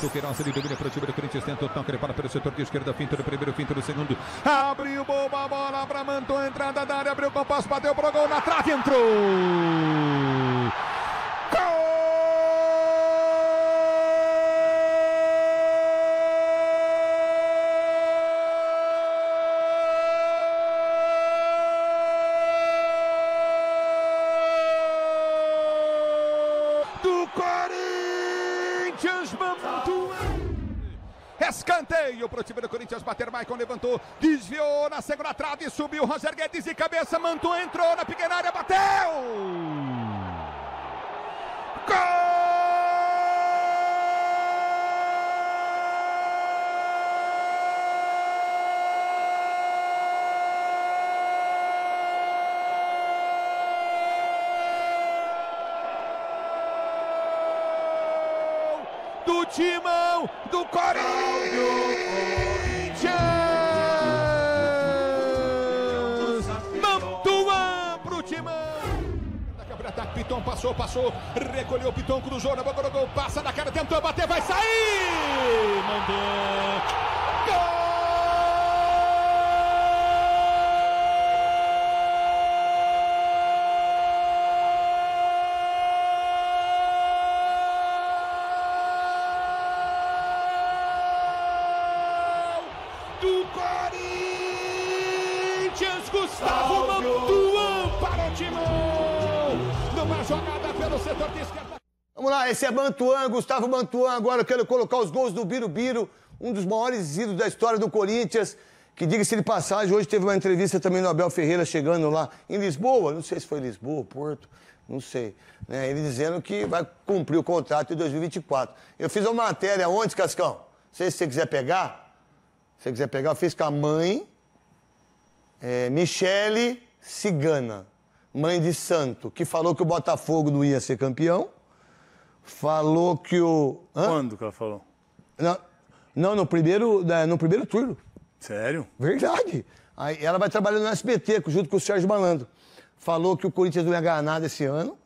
Pinto, Queiroz, ele domina para o time do Corinthians, tenta o toque, ele para pelo setor de esquerda, finta do primeiro, finta do segundo. Abriu boa bola para Mantua, entrada da área, abriu o compasso, bateu pro gol na trave, entrou! o time do Corinthians bater. Michael levantou. Desviou na segunda trave. Subiu Roger Guedes de cabeça. Mantu entrou na pequena área. Bateu! Gol! passou, passou, recolheu o Piton, cruzou, na boca do gol, passa na cara, tentou bater, vai sair! Mandou! Éder Mantuan, Gustavo Mantuan, agora eu quero colocar os gols do Birubiru, um dos maiores ídolos da história do Corinthians, que diga-se de passagem, hoje teve uma entrevista também no Abel Ferreira chegando lá em Lisboa, não sei se foi Lisboa, Porto, não sei. Né? Ele dizendo que vai cumprir o contrato em 2024. Eu fiz uma matéria ontem, Cascão. Não sei se você quiser pegar. Se você quiser pegar, eu fiz com a mãe, é, Michele Cigana, mãe de santo, que falou que o Botafogo não ia ser campeão falou que o. Hã? Quando que ela falou? Não, não no, primeiro, né, no primeiro turno. Sério? Verdade. Aí ela vai trabalhando no SBT junto com o Sérgio Malandro. Falou que o Corinthians não ia ganhar nada esse ano.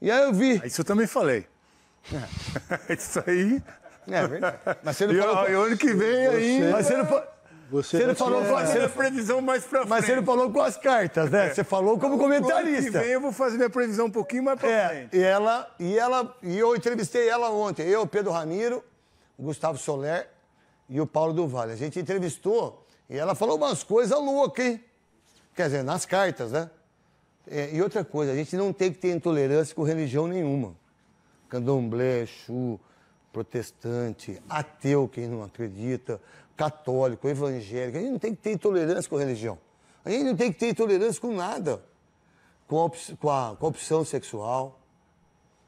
E aí eu vi. Ah, isso eu também falei. É. Isso aí. É verdade. Mas você não e, falou. E ano que vem aí. Mas você não falou. Você, você não falou com as... a previsão mais pra frente. Mas você não falou com as cartas, né? É. Você falou como comentarista. que vem eu vou fazer minha previsão um pouquinho mais pra é, frente. E ela, e ela, e eu entrevistei ela ontem, eu, Pedro Ramiro, o Gustavo Soler e o Paulo Duval. A gente entrevistou e ela falou umas coisas loucas, hein? Quer dizer, nas cartas, né? É, e outra coisa, a gente não tem que ter intolerância com religião nenhuma. Candomblé, Exu, protestante, ateu, quem não acredita, católico, evangélico. A gente não tem que ter intolerância com a religião. A gente não tem que ter intolerância com nada. Com a, opção, com a, com a opção sexual.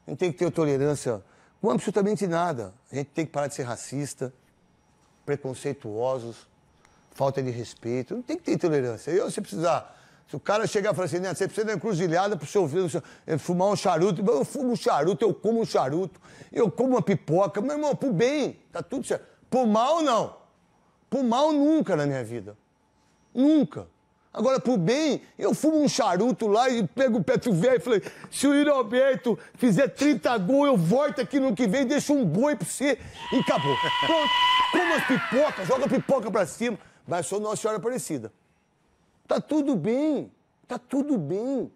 A gente tem que ter tolerância com absolutamente nada. A gente tem que parar de ser racista, preconceituosos, falta de respeito. Não tem que ter intolerância. Eu, se precisar. Se o cara chegar e falar assim, você precisa de uma encruzilhada para o seu filho eh, fumar um charuto. Eu fumo um charuto, eu como um charuto, eu como uma pipoca. Meu irmão, por bem, tá tudo certo. por mal, não. Pro mal, nunca na minha vida. Nunca. Agora, pro bem, eu fumo um charuto lá e pego o Petro Velho e falei: se o Yuri Alberto fizer 30 gols, eu volto aqui no que vem, deixo um boi pra você e acabou. Pronto, como as pipocas, joga a pipoca pra cima, mas sou Nossa Senhora Aparecida. Tá tudo bem, tá tudo bem,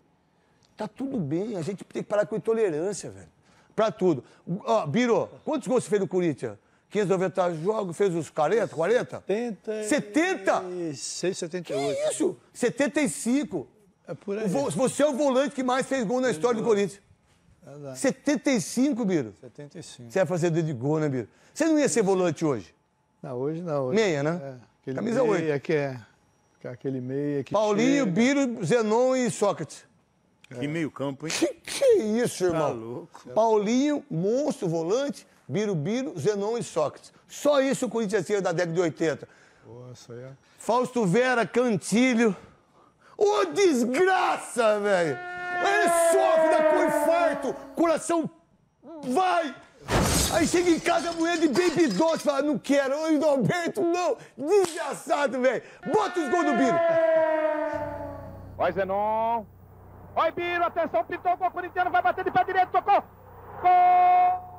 tá tudo bem. A gente tem que parar com a intolerância, velho. Pra tudo. Ó, Biro, quantos gols você fez no Corinthians? 590 jogos, fez os 40, 40? 70. 70? 6, 78. Que isso? 75. É por aí. Você é o volante que mais fez gol na história do Corinthians. É verdade. 75, Biro. 75. Você ia fazer dedo de gol, né, Biro? Você não ia ser volante hoje? Não, hoje não. Hoje. Meia, né? É, aquele Camisa meia 8. Que é, que é aquele meia que Paulinho, chega. Biro, Zenon e Sócrates. Que meio campo, hein? Que, que isso, tá irmão? Tá louco. Paulinho, monstro, volante. Birubiru, Zenon e Sócrates. Só isso o Corinthians tinha da década de 80. Nossa, é. Fausto Vera, Cantilho. Ô, oh, desgraça, velho! Ele sofre, dá com infarto, coração vai! Aí chega em casa a mulher de baby doce fala, não quero, eu do Alberto, não! Desgraçado, velho! Bota os gols do Biro! Vai, Zenon! Oi, Biro, atenção, pintou o gol corintiano, vai bater de pé direito, tocou! Gol!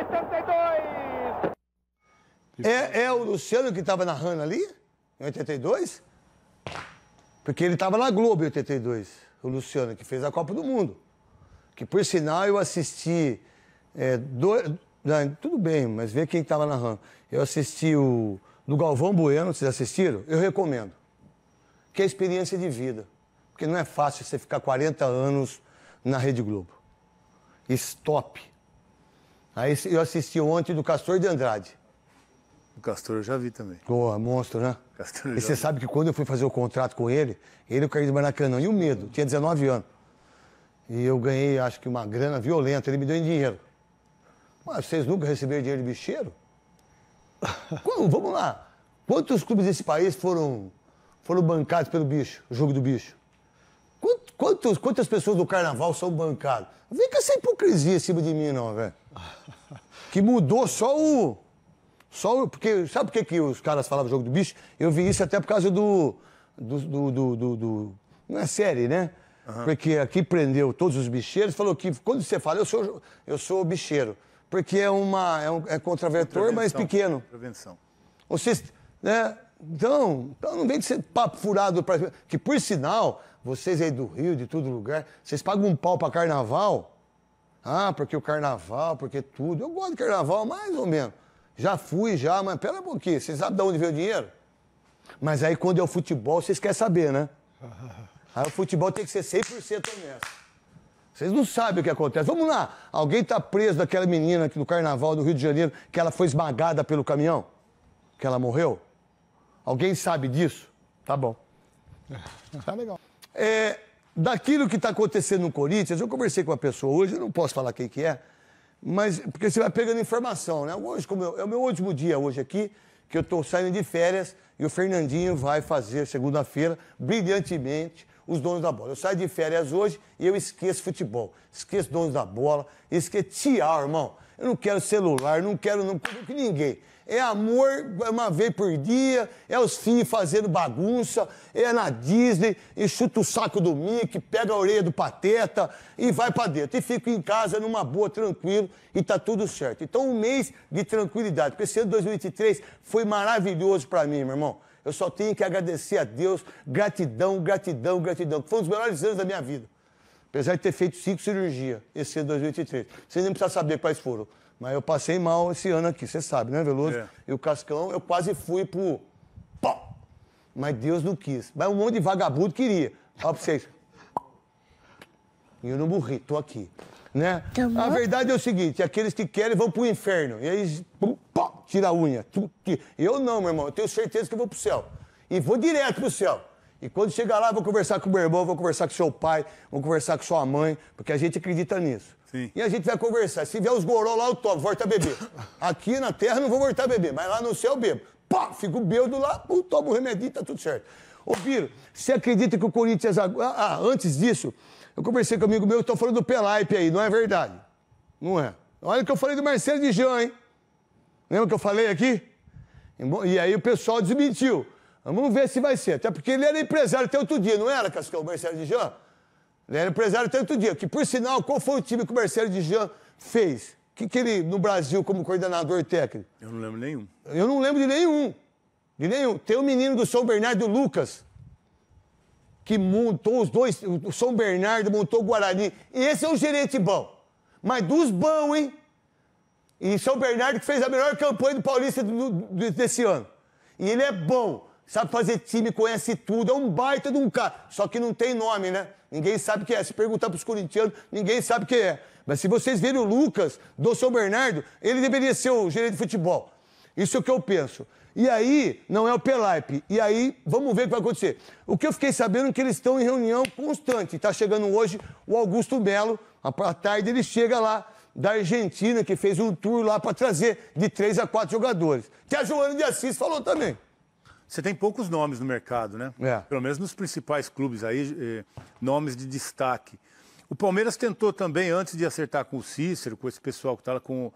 82! É, é o Luciano que estava narrando ali? Em 82? Porque ele estava na Globo em 82, o Luciano, que fez a Copa do Mundo. Que, por sinal, eu assisti... É, do, não, tudo bem, mas vê quem estava narrando. Eu assisti o do Galvão Bueno, vocês assistiram? Eu recomendo. Que é experiência de vida. Porque não é fácil você ficar 40 anos na Rede Globo. Stop. Aí eu assisti ontem do Castor de Andrade. O Castor eu já vi também. Pô, monstro, né? Castor e você vi. sabe que quando eu fui fazer o contrato com ele, ele eu caí do Maracanã. E o medo, tinha 19 anos. E eu ganhei, acho que uma grana violenta, ele me deu em dinheiro. Mas vocês nunca receberam dinheiro de bicheiro? Como? Vamos lá. Quantos clubes desse país foram, foram bancados pelo bicho, o jogo do bicho? Quantos, quantas pessoas do carnaval são bancadas? Vem com essa hipocrisia em cima de mim, não, velho. Que mudou só o. Só o. Porque, sabe por que, que os caras falavam jogo do bicho? Eu vi isso até por causa do. do. do. do, do, do não é série, né? Uhum. Porque aqui prendeu todos os bicheiros, falou que quando você fala, eu sou, eu sou bicheiro. Porque é uma. é, um, é contraventor, mas pequeno. Prevenção. Vocês. né? Então, então não vem de ser papo furado. para que por sinal vocês aí do Rio, de todo lugar, vocês pagam um pau para carnaval? Ah, porque o carnaval, porque tudo. Eu gosto de carnaval, mais ou menos. Já fui, já, mas pera um pouquinho, vocês sabem de onde veio o dinheiro? Mas aí quando é o futebol, vocês querem saber, né? Aí o futebol tem que ser 100% honesto. Vocês não sabem o que acontece. Vamos lá, alguém tá preso daquela menina aqui no carnaval do Rio de Janeiro, que ela foi esmagada pelo caminhão? Que ela morreu? Alguém sabe disso? Tá bom. Tá legal. É, daquilo que está acontecendo no Corinthians, eu conversei com uma pessoa hoje, eu não posso falar quem que é, mas porque você vai pegando informação, né? Hoje, como eu, é o meu último dia hoje aqui, que eu estou saindo de férias e o Fernandinho vai fazer segunda-feira, brilhantemente, os donos da bola. Eu saio de férias hoje e eu esqueço futebol, esqueço donos da bola, esqueço. Tia, irmão. Eu não quero celular, não quero não, que ninguém é amor é uma vez por dia, é os filhos fazendo bagunça, é na Disney, e chuta o saco do Mickey, pega a orelha do Pateta e vai para dentro. E fico em casa numa boa, tranquilo, e tá tudo certo. Então, um mês de tranquilidade, porque esse ano 2023 foi maravilhoso para mim, meu irmão. Eu só tenho que agradecer a Deus, gratidão, gratidão, gratidão. Foi um dos melhores anos da minha vida. Apesar de ter feito cinco cirurgias esse ano 2023. Vocês nem precisam saber quais foram. Mas eu passei mal esse ano aqui, você sabe, né, Veloso? É. E o Cascão, eu quase fui pro. Pó! Mas Deus não quis. Mas um monte de vagabundo queria. Olha pra vocês. E eu não morri, tô aqui. Né? Tá a verdade é o seguinte: aqueles que querem vão pro inferno. E aí, pum, tira a unha. Eu não, meu irmão, eu tenho certeza que eu vou pro céu. E vou direto pro céu. E quando chegar lá, vou conversar com o meu irmão, vou conversar com seu pai, vou conversar com sua mãe, porque a gente acredita nisso. Sim. E a gente vai conversar. Se vier os gorô lá, eu topo, volta a beber. Aqui na terra não vou voltar a beber, mas lá no céu eu bebo. Pá, fico bêbado lá, tomo o remedinho, tá tudo certo. Ô, Viro, você acredita que o Corinthians... Ah, ah, antes disso, eu conversei com um amigo meu, tô tá falando do Pelaipe aí, não é verdade? Não é. Olha o que eu falei do Marcelo de Jean, hein? Lembra que eu falei aqui? E aí o pessoal desmentiu. Vamos ver se vai ser. Até porque ele era empresário até outro dia, não era, Cascão, o Marcelo de Jean? Ele era empresário até outro dia. Que, por sinal, qual foi o time que o Marcelo de Jean fez? O que, que ele, no Brasil, como coordenador técnico? Eu não lembro nenhum. Eu não lembro de nenhum. De nenhum. Tem o um menino do São Bernardo, Lucas, que montou os dois, o São Bernardo montou o Guarani. E esse é um gerente bom. Mas dos bons, hein? E São Bernardo que fez a melhor campanha do Paulista do, do, desse ano. E ele é bom sabe fazer time, conhece tudo, é um baita de um cara. Só que não tem nome, né? Ninguém sabe o que é. Se perguntar para os corintianos, ninguém sabe o que é. Mas se vocês verem o Lucas do São Bernardo, ele deveria ser o gerente de futebol. Isso é o que eu penso. E aí, não é o Pelaipe. E aí, vamos ver o que vai acontecer. O que eu fiquei sabendo é que eles estão em reunião constante. Está chegando hoje o Augusto Melo. À tarde ele chega lá da Argentina, que fez um tour lá para trazer de três a quatro jogadores. Que a Joana de Assis falou também. Você tem poucos nomes no mercado, né? É. Pelo menos nos principais clubes aí, eh, nomes de destaque. O Palmeiras tentou também, antes de acertar com o Cícero, com esse pessoal que está lá, com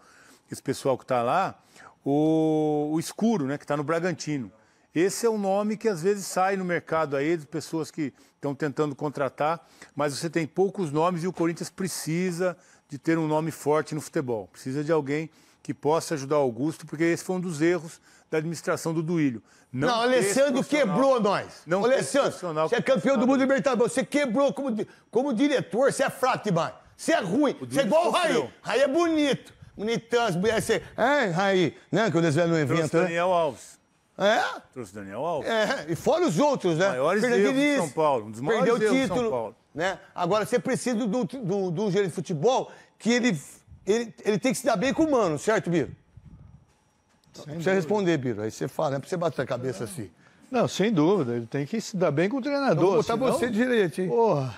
esse pessoal que tá lá, o, o, Escuro, né? Que está no Bragantino. Esse é um nome que às vezes sai no mercado aí de pessoas que estão tentando contratar, mas você tem poucos nomes e o Corinthians precisa de ter um nome forte no futebol. Precisa de alguém que possa ajudar o Augusto, porque esse foi um dos erros da administração do Duílio. Não, não Alessandro quebrou nós. Não Alessandro, você é campeão do mundo libertador. Você quebrou como, como diretor, você é fraco demais. Você é ruim. Você é igual o Raí. Raí é bonito. Bonitão, as mulheres. Você... Raí, né? Quando eles vieram no evento. Trouxe né? Daniel Alves. É? Trouxe Daniel Alves. É, e fora os outros, né? Maiores Perdeu de São Paulo. Um dos maiores Perdeu o título. São Paulo. Né? Agora, você precisa do, um gerente de futebol que ele, ele, ele tem que se dar bem com o mano, certo, Biro? Tá, sem precisa responder, Biro. Aí você fala, não é pra você bater a cabeça é. assim. Não, sem dúvida. Ele tem que se dar bem com o treinador. Eu então vou botar senão, você direito, hein? Porra.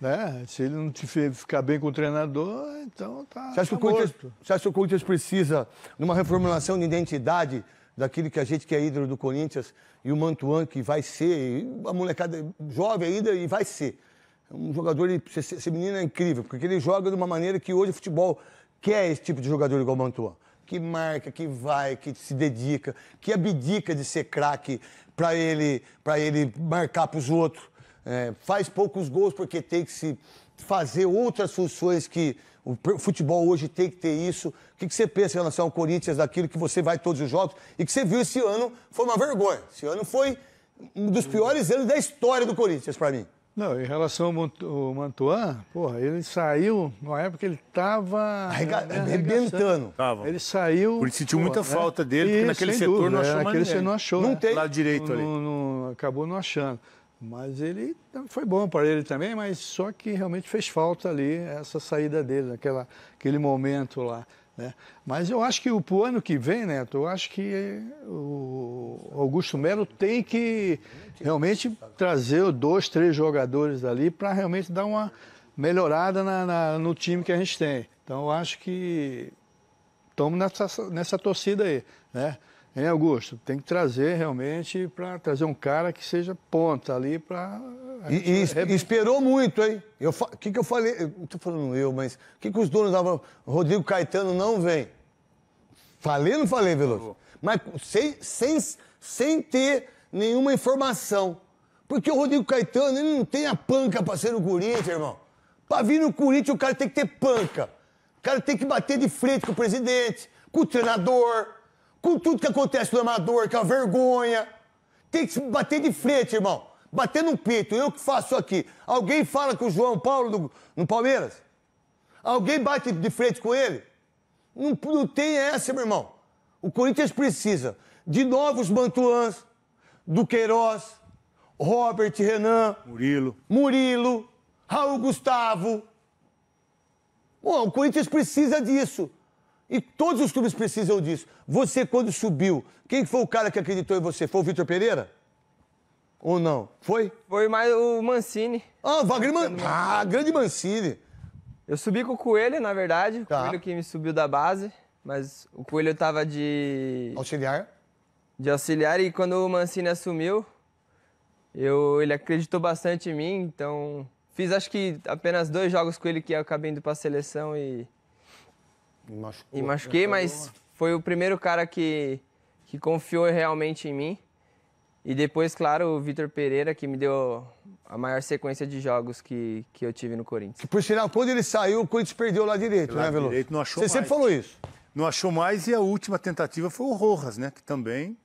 Né? Se ele não te ficar bem com o treinador, então tá. Você acha, tá que, o Corinthians, você acha que o Corinthians precisa de uma reformulação de identidade daquilo que a gente quer, é ídolo do Corinthians e o Mantuan que vai ser, a molecada jovem ainda e vai ser. É um jogador, esse menino é incrível, porque ele joga de uma maneira que hoje o futebol quer esse tipo de jogador igual o Mantuan que marca, que vai, que se dedica, que abdica de ser craque para ele, ele marcar para os outros. É, faz poucos gols porque tem que se fazer outras funções que o futebol hoje tem que ter isso. O que, que você pensa em relação ao Corinthians, daquilo que você vai todos os jogos e que você viu esse ano foi uma vergonha. Esse ano foi um dos piores anos da história do Corinthians para mim. Não, em relação ao Mantuan, porra, ele saiu numa época que ele estava arrebentando. Né, tava. Ele saiu. Por isso sentiu muita né? falta dele, porque naquele setor dúvida, não achou Naquele é, você não achou. Não é. tem. Lado direito ali. acabou não achando. Mas ele foi bom para ele também, mas só que realmente fez falta ali essa saída dele, naquela aquele momento lá. Né? Mas eu acho que para o ano que vem, Neto, eu acho que o Augusto Melo tem que realmente trazer dois, três jogadores ali para realmente dar uma melhorada na, na, no time que a gente tem. Então eu acho que estamos nessa, nessa torcida aí. Né? hein, Augusto, tem que trazer realmente para trazer um cara que seja ponta ali para. E, e, esperou muito, hein? O fa... que, que eu falei? Não tô falando eu, mas o que, que os donos davam? Rodrigo Caetano não vem. Falei ou não falei, Veloso? Mas sem, sem, sem ter nenhuma informação. Porque o Rodrigo Caetano, ele não tem a panca para ser no Corinthians, irmão. Para vir no Corinthians, o cara tem que ter panca. O cara tem que bater de frente com o presidente, com o treinador com tudo que acontece no amador, com a vergonha. Tem que se bater de frente, irmão. Bater no peito. Eu que faço aqui. Alguém fala com o João Paulo no, no Palmeiras? Alguém bate de frente com ele? Não, não tem essa, meu irmão. O Corinthians precisa de novos Mantuans, do Queiroz, Robert Renan, Murilo, Murilo Raul Gustavo. Bom, o Corinthians precisa disso. E todos os clubes precisam disso. Você, quando subiu, quem foi o cara que acreditou em você? Foi o Vitor Pereira? Ou não? Foi? Foi mais o Mancini. Ah, Wagner Man... Ah, grande Mancini. Eu subi com o Coelho, na verdade. O tá. Coelho que me subiu da base. Mas o Coelho tava de... Auxiliar? De auxiliar. E quando o Mancini assumiu, eu... ele acreditou bastante em mim. Então, fiz acho que apenas dois jogos com ele que eu acabei indo pra seleção e... E, machucou, e machuquei, mas né? foi o primeiro cara que, que confiou realmente em mim. E depois, claro, o Vitor Pereira, que me deu a maior sequência de jogos que, que eu tive no Corinthians. que por sinal, quando ele saiu, o Corinthians perdeu lá direito, lá né, Veloso? Direito, não achou Você mais. sempre falou isso. Não achou mais e a última tentativa foi o Rojas, né? Que também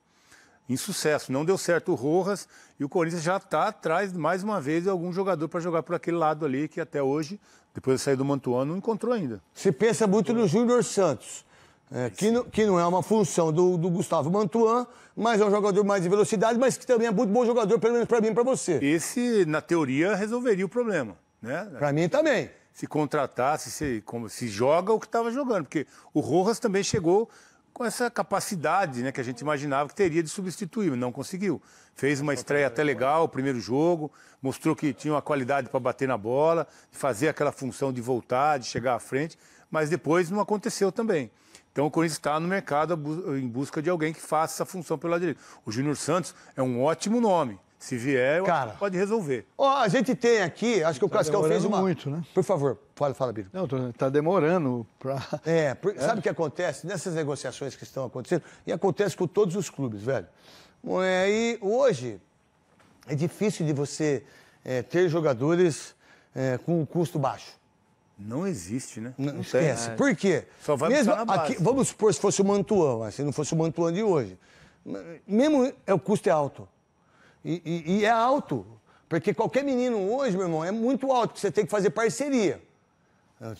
em sucesso. Não deu certo o Rojas e o Corinthians já está atrás, mais uma vez, de algum jogador para jogar por aquele lado ali que até hoje, depois de sair do Mantuano, não encontrou ainda. Se pensa muito no Júnior Santos. É, que, não, que, não, é uma função do, do, Gustavo Mantuan, mas é um jogador mais de velocidade, mas que também é muito bom jogador, pelo menos para mim e para você. Esse, na teoria, resolveria o problema. Né? Para mim também. Se contratasse, se, como, se joga o que estava jogando, porque o Rojas também chegou com essa capacidade né, que a gente imaginava que teria de substituir, não conseguiu. Fez uma estreia até legal, o primeiro jogo, mostrou que tinha uma qualidade para bater na bola, de fazer aquela função de voltar, de chegar à frente, mas depois não aconteceu também. Então o Corinthians está no mercado em busca de alguém que faça essa função pelo lado direito. O Júnior Santos é um ótimo nome. Se vier, Cara, pode resolver. Ó, a gente tem aqui, acho que o tá fez uma. muito, né? Por favor, fala, fala, Biro. Não, tá demorando para. É, por... é, sabe o que acontece nessas negociações que estão acontecendo? E acontece com todos os clubes, velho. É, e hoje é difícil de você é, ter jogadores é, com um custo baixo. Não existe, né? Não, não esquece. Tem. É. Por quê? Só vai Mesmo aqui, vamos supor se fosse o Mantuan, se não fosse o Mantuan de hoje. Mesmo é, o custo é alto. E, e, e é alto. Porque qualquer menino hoje, meu irmão, é muito alto, você tem que fazer parceria.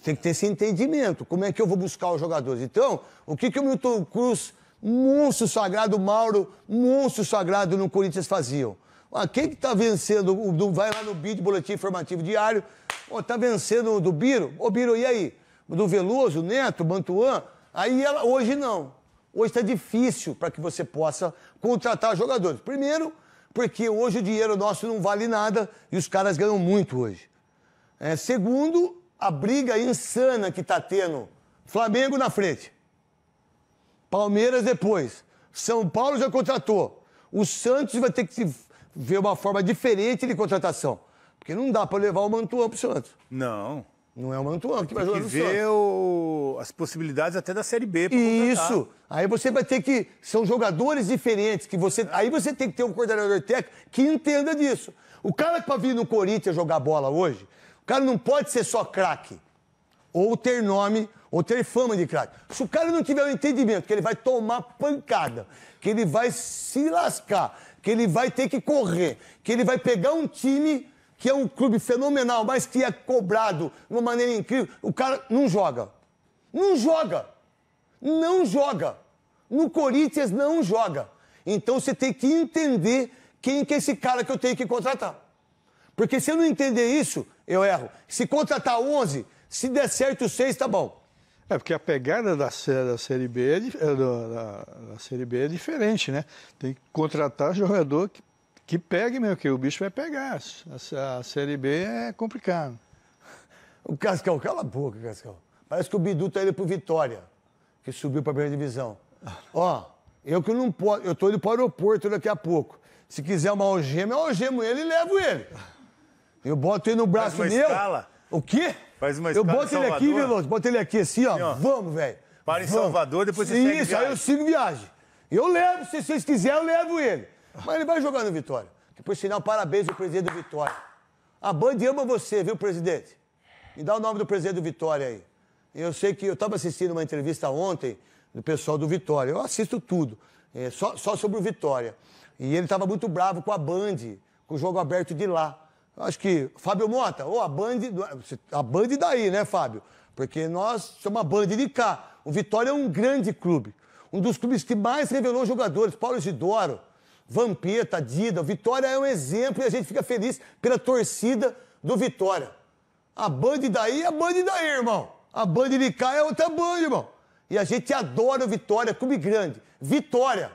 Tem que ter esse entendimento. Como é que eu vou buscar os jogadores? Então, o que, que o Milton Cruz, monstro sagrado, Mauro, monstro sagrado no Corinthians faziam? Ah, quem que tá vencendo? O, vai lá no BID, Boletim Informativo Diário. está tá vencendo do Biro? Ô, Biro, e aí? Do Veloso, Neto, Mantuan? Aí ela, hoje não. Hoje está difícil para que você possa contratar jogadores. Primeiro, porque hoje o dinheiro nosso não vale nada e os caras ganham muito hoje. É, segundo, a briga insana que está tendo. Flamengo na frente. Palmeiras depois. São Paulo já contratou. O Santos vai ter que ver uma forma diferente de contratação. Porque não dá para levar o Mantuan para o Santos. Não. Não é o Mantuan que vai jogar no o... as possibilidades até da Série B. Isso. Aí você vai ter que... São jogadores diferentes. que você é. Aí você tem que ter um coordenador técnico que entenda disso. O cara que vai vir no Corinthians jogar bola hoje, o cara não pode ser só craque. Ou ter nome, ou ter fama de craque. Se o cara não tiver o um entendimento que ele vai tomar pancada, que ele vai se lascar, que ele vai ter que correr, que ele vai pegar um time que é um clube fenomenal, mas que é cobrado de uma maneira incrível, o cara não joga. Não joga. Não joga. No Corinthians não joga. Então você tem que entender quem que é esse cara que eu tenho que contratar. Porque se eu não entender isso, eu erro. Se contratar 11, se der certo 6, tá bom. É, porque a pegada da, da Série B é, é, da, da, da, Série B é diferente, né? Tem que contratar jogador que que pegue mesmo, que o bicho vai pegar. A, a Série B é complicado. O Cascão cala a boca, Cascão. Parece que o Bidu tá indo pro Vitória, que subiu pra primeira divisão. Ah. Ó, eu que não posso, eu tô indo pro aeroporto daqui a pouco. Se quiser uma algema, eu algemo ele e levo ele. Eu boto ele no braço Faz uma meu. Escala. O quê? Faz uma escala. Eu boto ele aqui, Veloso, boto ele aqui assim, ó. Sim, ó. Vamos, velho. Para em Vamos. Salvador, depois você Isso, segue Isso, aí eu sigo viagem. Eu levo, se vocês quiserem, eu levo ele. Mas ele vai jogar no Vitória. Que por sinal, parabéns ao presidente do Vitória. A Band ama você, viu, presidente? Me dá o nome do presidente do Vitória aí. Eu sei que eu estava assistindo uma entrevista ontem do pessoal do Vitória. Eu assisto tudo, é, só, só sobre o Vitória. E ele estava muito bravo com a Band, com o jogo aberto de lá. Eu acho que, Fábio Mota, ou a Band, a Band daí, né, Fábio? Porque nós somos a Band de cá. O Vitória é um grande clube. Um dos clubes que mais revelou jogadores. Paulo Isidoro, Vampeta, Dida, o Vitória é um exemplo e a gente fica feliz pela torcida do Vitória. A banda daí é a banda daí, irmão. A banda de cá é outra banda, irmão. E a gente adora o Vitória, clube grande. Vitória.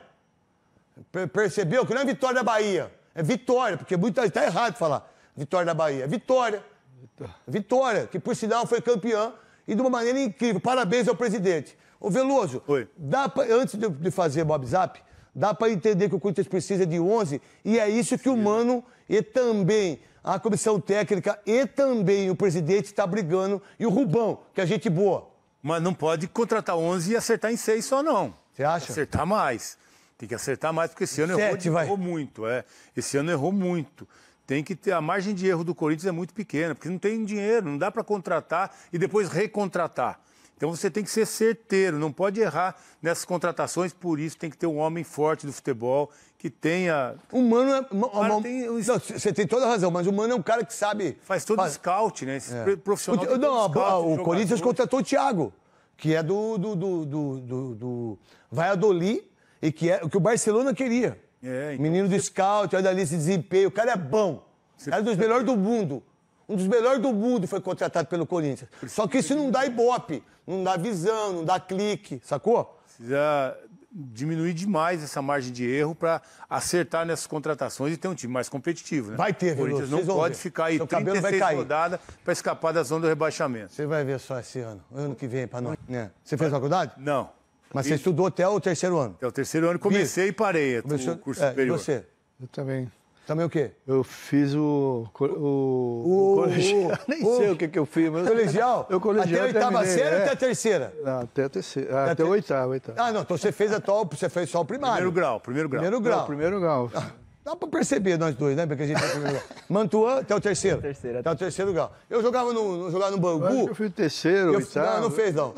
Percebeu que não é Vitória da Bahia, é Vitória, porque muita gente tá errado falar Vitória da Bahia. Vitória. Vitória. Vitória, que por sinal foi campeã e de uma maneira incrível. Parabéns ao presidente. Ô Veloso, Oi. Dá pra, antes de, de fazer Bob Zap, Dá para entender que o Corinthians precisa de 11 e é isso que o Mano e também a comissão técnica e também o presidente está brigando e o Rubão, que é gente boa. Mas não pode contratar 11 e acertar em 6 só não. Você acha? Acertar mais. Tem que acertar mais porque esse ano Sete, errou, errou muito, é. Esse ano errou muito tem que ter a margem de erro do Corinthians é muito pequena, porque não tem dinheiro, não dá para contratar e depois recontratar. Então você tem que ser certeiro, não pode errar nessas contratações, por isso tem que ter um homem forte do futebol que tenha. É o Mano é. Mano, tem... Não, você tem toda a razão, mas o Mano é um cara que sabe. Faz todo faz... scout, né? Esse é. profissional. O, não, a, o Corinthians contratou o Thiago, que é do. do, do, do, do, do Valladolid e que é o que o Barcelona queria. É, então Menino você... do scout, olha ali esse desempenho. O cara é bom. Você... O cara é dos melhores do mundo um dos melhores do mundo foi contratado pelo Corinthians. Só que isso não dá ibope, não dá visão, não dá clique, sacou? Precisa diminuir demais essa margem de erro para acertar nessas contratações e ter um time mais competitivo. Né? Vai ter, O Corinthians não pode ver. ficar aí Seu 36 rodadas para escapar da zona do rebaixamento. Você vai ver só esse ano, ano que vem para nós. Né? Você fez faculdade? Não. Mas você estudou até o terceiro ano? Até o terceiro ano comecei e parei o curso é, superior. E você? Eu também. Também o quê? Eu fiz o. O, o, o colegial. Nem o, sei o que, que eu fiz, mas. Colegial? Eu colegial. Até a oitava série é. ou até a terceira? Não, até a terceira. Até, até a oitava, oitava. Ah, não. Então você fez, a top você fez só o primário. Primeiro grau, primeiro grau. Primeiro grau. Não, primeiro grau. Ah, dá pra perceber nós dois, né? Porque a gente é primeiro grau. Mantua até o terceiro. Até o terceiro. Até o terceiro grau. Eu jogava no, jogava no Bangu. Eu, eu o terceiro, eu, oitavo. Não, não fez, não.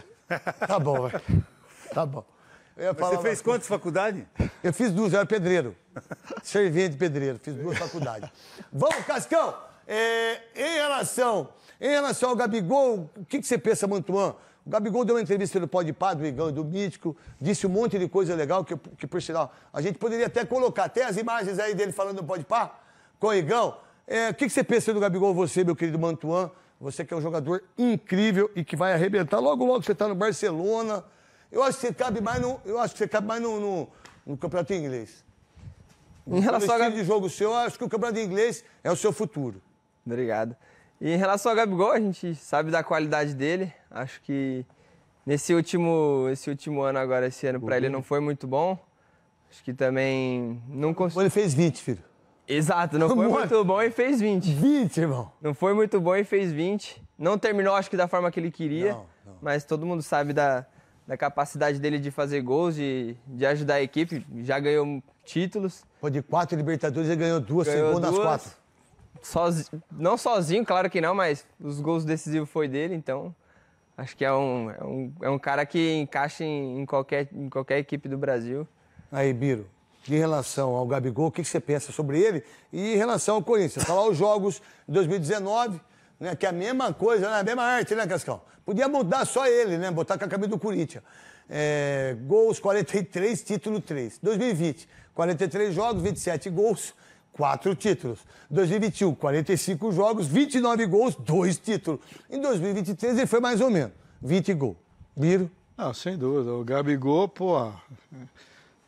tá bom, velho. Tá bom. Você fez quantas faculdades? Eu fiz duas, eu era pedreiro. Servente pedreiro, fiz duas faculdades. Vamos, Cascão! É, em, relação, em relação ao Gabigol, o que, que você pensa, Mantuan? O Gabigol deu uma entrevista no Pode Pá, do Igão e do Mítico, disse um monte de coisa legal, que, que por sinal, a gente poderia até colocar até as imagens aí dele falando no Pode Pá com o Igão. É, o que, que você pensa do Gabigol, você, meu querido Mantuan? Você que é um jogador incrível e que vai arrebentar. Logo, logo você está no Barcelona. Eu acho que você cabe mais no, eu acho que você cabe mais no, no, no campeonato inglês. Em relação ao Gabigol... de jogo seu, eu acho que o campeonato inglês é o seu futuro. Obrigado. E em relação ao Gabigol, a gente sabe da qualidade dele. Acho que nesse último, esse último ano agora, esse ano para ele uhum. não foi muito bom. Acho que também não conseguiu. Ele fez 20, filho. Exato, não foi muito bom e fez 20. 20, irmão. Não foi muito bom e fez 20. Não terminou, acho que da forma que ele queria, não, não. mas todo mundo sabe da, da capacidade dele de fazer gols, de, de ajudar a equipe. Já ganhou títulos. foi de quatro Libertadores ele ganhou duas, ganhou segundo duas, quatro. não sozinho, claro que não, mas os gols decisivos foi dele, então acho que é um, é um, é um cara que encaixa em, em, qualquer, em qualquer equipe do Brasil. Aí, Biro, em relação ao Gabigol, o que você pensa sobre ele? E em relação ao Corinthians? Falar os jogos de 2019, né? Que é a mesma coisa, né? a mesma arte, né, Cascão? Podia mudar só ele, né? Botar com a camisa do Corinthians. É, gols 43, título 3. 2020, 43 jogos, 27 gols, 4 títulos. 2021, 45 jogos, 29 gols, 2 títulos. Em 2023 ele foi mais ou menos 20 gols. Viram? Ah, sem dúvida. O Gabigol, pô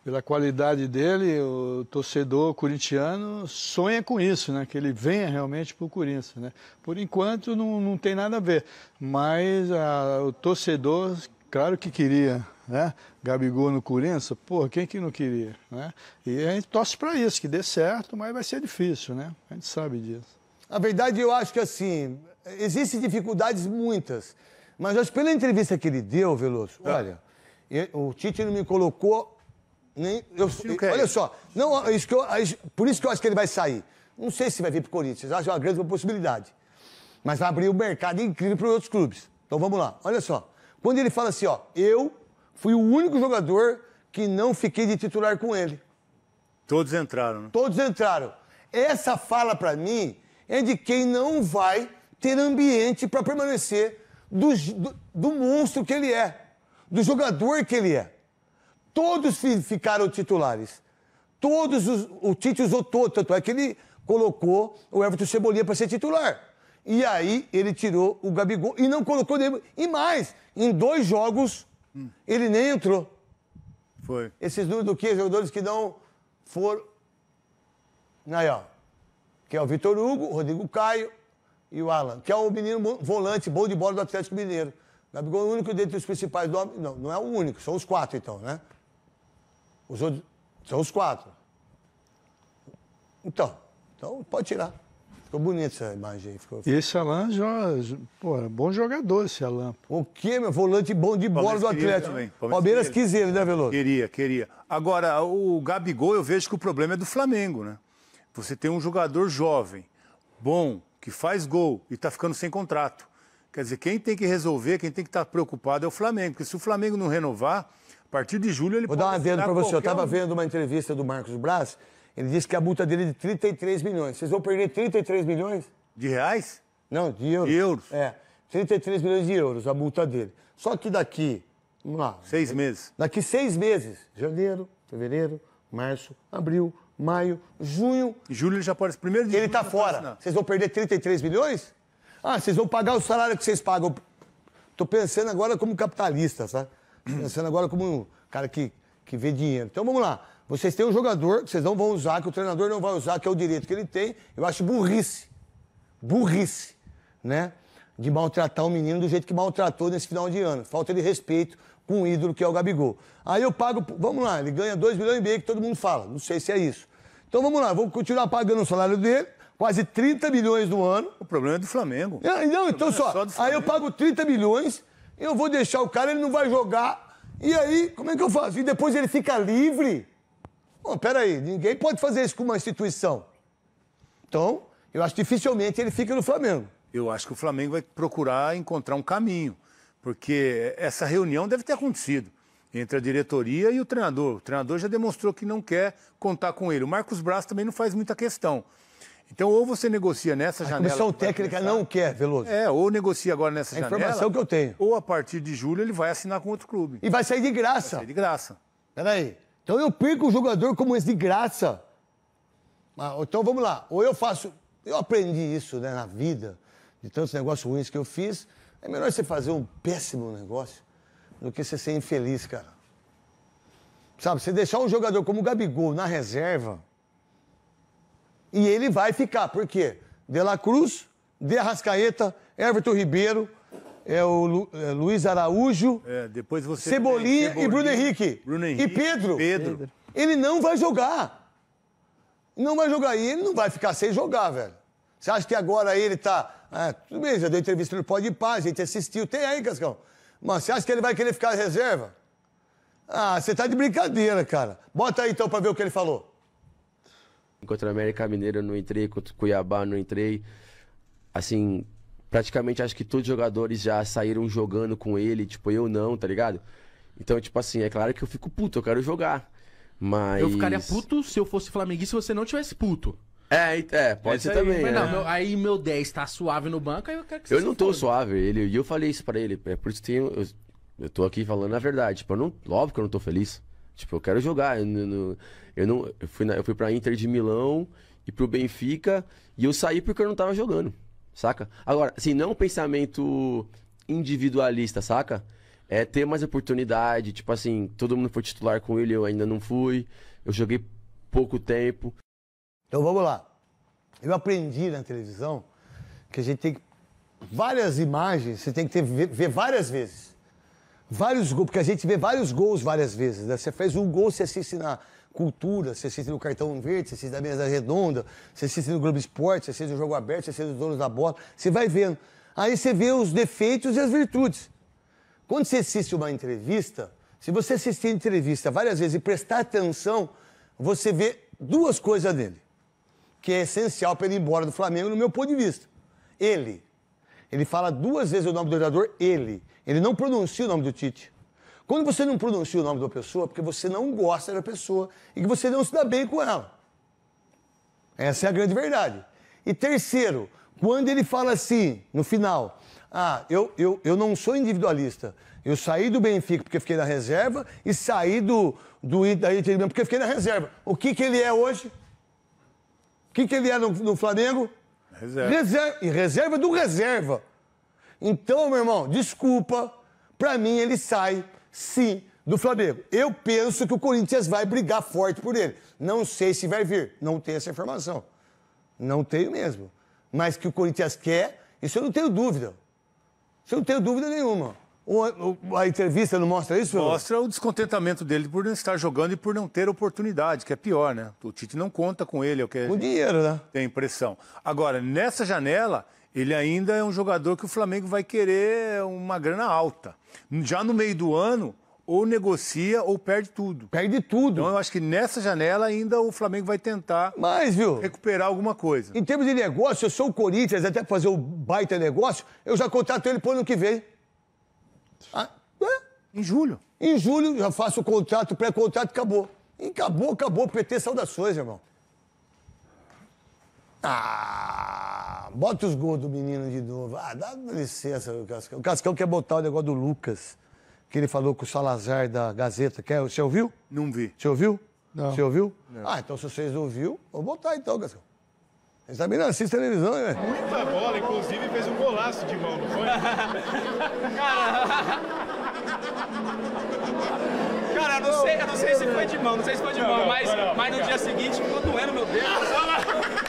pela qualidade dele, o torcedor corintiano sonha com isso, né? Que ele venha realmente para o Corinthians, né? Por enquanto não, não tem nada a ver, mas a, ah, o torcedor, claro que queria, né? Gabigol no Corinthians, pô, quem que não queria, né? E a gente torce para isso, que dê certo, mas vai ser difícil, né? A gente sabe disso. Na verdade, eu acho que assim, existem dificuldades muitas, mas acho pela entrevista que ele deu, Veloso, ah. olha, eu, o Tite não me colocou nem, eu, eu é olha só, não, é isso que eu, é por isso que eu acho que ele vai sair. Não sei se vai vir para o Corinthians, acho uma grande possibilidade. Mas vai abrir um mercado incrível para outros clubes. Então vamos lá, olha só. Quando ele fala assim, ó, eu fui o único jogador que não fiquei de titular com ele. Todos entraram, né? Todos entraram. Essa fala para mim é de quem não vai ter ambiente para permanecer do, do, do monstro que ele é, do jogador que ele é todos ficaram titulares. Todos os, o Tite usou todo, tanto é que ele colocou o Everton Cebolinha para ser titular. E aí ele tirou o Gabigol e não colocou nele. E mais, em dois jogos hum. ele nem entrou. Foi. Esses números do quê? Jogadores que não foram. Aí, ó. Que é o Vitor Hugo, o Rodrigo Caio e o Alan, que é o menino volante, bom de bola do Atlético Mineiro. Gabigol é o único dentre os principais homem. Não, não é o único, são os quatro, então, né? Os outros são os quatro. Então, então pode tirar. Ficou bonita essa imagem aí. Ficou... Esse Alain, já, pô, é bom jogador esse Alain. O que, meu? Volante bom de bola do Atlético. Também. Palmeiras, Palmeiras quis ele, né, Veloso? Queria, queria. Agora, o Gabigol, eu vejo que o problema é do Flamengo, né? Você tem um jogador jovem, bom, que faz gol e está ficando sem contrato. Quer dizer, quem tem que resolver, quem tem que estar tá preocupado é o Flamengo. Porque se o Flamengo não renovar, a partir de julho ele Vou pode dar um adendo para você. Eu estava um... vendo uma entrevista do Marcos Braz. Ele disse que a multa dele é de 33 milhões. Vocês vão perder 33 milhões? De reais? Não, de euros. De euros. É. 33 milhões de euros a multa dele. Só que daqui. Vamos lá. Seis meses. Daqui seis meses. Janeiro, fevereiro, março, abril, maio, junho. E julho ele já pode. Primeiro de Ele está fora. Vocês vão perder 33 milhões? Ah, vocês vão pagar o salário que vocês pagam. Tô pensando agora como capitalista, sabe? Pensando agora como um cara que, que vê dinheiro. Então vamos lá. Vocês têm um jogador que vocês não vão usar, que o treinador não vai usar, que é o direito que ele tem. Eu acho burrice. Burrice, né? De maltratar um menino do jeito que maltratou nesse final de ano. Falta de respeito com o ídolo que é o Gabigol. Aí eu pago, vamos lá, ele ganha 2 milhões e meio, que todo mundo fala. Não sei se é isso. Então vamos lá, vou continuar pagando o salário dele, quase 30 milhões no ano. O problema é do Flamengo. É, então, então não, então só. É só aí eu pago 30 milhões eu vou deixar o cara, ele não vai jogar. E aí, como é que eu faço? E depois ele fica livre? Bom, peraí, ninguém pode fazer isso com uma instituição. Então, eu acho que dificilmente ele fica no Flamengo. Eu acho que o Flamengo vai procurar encontrar um caminho, porque essa reunião deve ter acontecido entre a diretoria e o treinador. O treinador já demonstrou que não quer contar com ele. O Marcos Braz também não faz muita questão. Então, ou você negocia nessa a janela. A comissão técnica começar, não quer, Veloso. É, ou negocia agora nessa a janela. informação que eu tenho. Ou a partir de julho ele vai assinar com outro clube. E vai sair de graça. Vai sair de graça. Peraí. Então eu perco o jogador como esse de graça. Ah, então vamos lá. Ou eu faço. Eu aprendi isso né, na vida, de tantos negócios ruins que eu fiz. É melhor você fazer um péssimo negócio do que você ser infeliz, cara. Sabe, você deixar um jogador como o Gabigol na reserva e ele vai ficar, por quê? De La Cruz, De Arrascaeta, Everton Ribeiro, é o Lu, é, Luiz Araújo, é, depois você Cebolinha, Cebolinha e Bruno Henrique. Bruno Henrique e Pedro. Pedro. Ele não vai jogar. Não vai jogar. E ele não vai ficar sem jogar, velho. Você acha que agora ele tá. Ah, tudo bem, já deu entrevista no Pode Paz, a gente assistiu. Tem aí, Cascão. Mas você acha que ele vai querer ficar reserva? Ah, você tá de brincadeira, cara. Bota aí então pra ver o que ele falou contra a América Mineira eu não entrei, contra Cuiabá eu não entrei. Assim, praticamente acho que todos os jogadores já saíram jogando com ele, tipo, eu não, tá ligado? Então, tipo assim, é claro que eu fico puto, eu quero jogar. Mas. Eu ficaria puto se eu fosse flamenguista se você não tivesse puto. É, é pode é ser aí, também. Mas é. não, meu, aí meu 10 tá suave no banco, aí eu quero que você Eu não tô foda. suave, ele, e eu falei isso pra ele. É por isso que tenho, eu, eu tô aqui falando a verdade. Tipo, eu não, óbvio que eu não tô feliz. Tipo, eu quero jogar. Eu, eu, eu, não, eu fui, na, eu fui pra Inter de Milão e pro Benfica e eu saí porque eu não tava jogando, saca? Agora, assim, não é um pensamento individualista, saca? É ter mais oportunidade, tipo assim, todo mundo foi titular com ele, eu ainda não fui, eu joguei pouco tempo. Então vamos lá. Eu aprendi na televisão que a gente tem que, várias imagens, você tem que ter, ver, ver várias vezes. Vários gols, porque a gente vê vários gols várias vezes, né? Você fez um gol, você se na cultura, você assiste no Cartão Verde, você assiste na Mesa Redonda, você assiste no Globo Esporte, você assiste no Jogo Aberto, você assiste nos Donos da Bola, você vai vendo. Aí você vê os defeitos e as virtudes. Quando você assiste uma entrevista, se você assistir a entrevista várias vezes e prestar atenção, você vê duas coisas dele, que é essencial para ele ir embora do Flamengo, no meu ponto de vista. Ele. Ele fala duas vezes o nome do jogador, ele. Ele não pronuncia o nome do Tite. Quando você não pronuncia o nome da pessoa, é porque você não gosta da pessoa e que você não se dá bem com ela. Essa é a grande verdade. E terceiro, quando ele fala assim, no final, ah, eu, eu, eu não sou individualista. Eu saí do Benfica porque fiquei na reserva e saí do, do da Inter porque fiquei na reserva. O que, que ele é hoje? O que, que ele é no, no Flamengo? Reserva. reserva. E reserva do reserva. Então, meu irmão, desculpa. Pra mim, ele sai sim, do Flamengo. Eu penso que o Corinthians vai brigar forte por ele. Não sei se vai vir, não tenho essa informação. Não tenho mesmo. Mas que o Corinthians quer, isso eu não tenho dúvida. Isso eu não tenho dúvida nenhuma. A entrevista não mostra isso? Mostra o descontentamento dele por não estar jogando e por não ter oportunidade, que é pior, né? O Tite não conta com ele, é o que o dinheiro, né? Tem impressão. Agora, nessa janela, ele ainda é um jogador que o Flamengo vai querer uma grana alta. Já no meio do ano, ou negocia ou perde tudo. Perde tudo. Então eu acho que nessa janela ainda o Flamengo vai tentar Mas, viu, recuperar alguma coisa. Em termos de negócio, eu sou o Corinthians, até fazer o baita negócio, eu já contrato ele pro ano que vem. Ah, é. Em julho. Em julho já faço o contrato, pré-contrato, acabou. E acabou, acabou. PT, saudações, irmão. Ah, bota os gols do menino de novo. Ah, dá licença, o Cascão. O Cascão quer botar o negócio do Lucas, que ele falou com o Salazar da Gazeta. Quer, você ouviu? Não vi. Você ouviu? Não. Você ouviu? Não. Ah, então se vocês ouviram, vou botar então, Cascão. Vocês também não assistem televisão, né? Muita bola, inclusive fez um golaço de mão, não foi? Cara... Cara, eu não sei, eu não sei se foi de mão, não sei se foi de mão, mas, mas no dia seguinte ficou doendo meu dedo.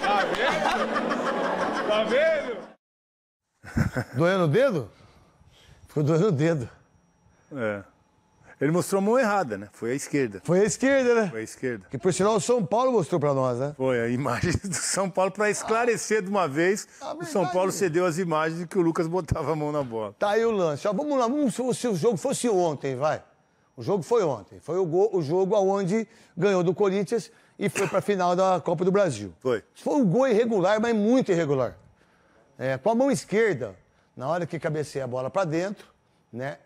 Tá vendo? Tá vendo? Doendo o dedo? Ficou doendo o dedo. É. Ele mostrou a mão errada, né? Foi a esquerda. Foi a esquerda, né? Foi a esquerda. Que por sinal o São Paulo mostrou para nós, né? Foi a imagem do São Paulo para esclarecer ah, de uma vez. Ah, o São Paulo cedeu as imagens de que o Lucas botava a mão na bola. Tá aí o lance. Ó, vamos lá, vamos, se o jogo fosse ontem, vai. O jogo foi ontem. Foi o, gol, o jogo aonde ganhou do Corinthians e foi para a final da Copa do Brasil. Foi. Foi um gol irregular, mas muito irregular. É, com a mão esquerda, na hora que cabeceia a bola para dentro, né?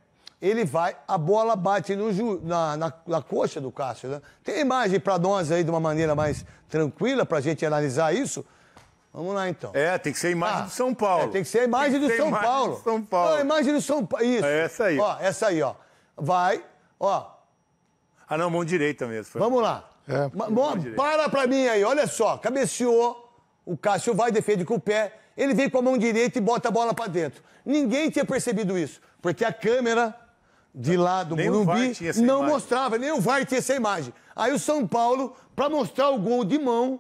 Ele vai, a bola bate no ju, na, na, na, coxa do Cássio, né? Tem imagem para nós aí de uma maneira mais tranquila para a gente analisar isso? Vamos lá então. É, tem que ser a imagem ah, do São Paulo. É, tem que ser a imagem do São imagem Paulo. Do São Paulo. Não, a imagem do São Paulo. Isso. É essa aí. Ó, essa aí, ó. Vai, ó. Ah, não, mão direita mesmo. Foi. Vamos lá. É, Bom, para pra mim aí, olha só. Cabeceou, o Cássio vai, defende com o pé, ele vem com a mão direita e bota a bola pra dentro. Ninguém tinha percebido isso, porque a câmera de lá do nem Morumbi não imagem. mostrava, nem o VAR tinha essa imagem. Aí o São Paulo, pra mostrar o gol de mão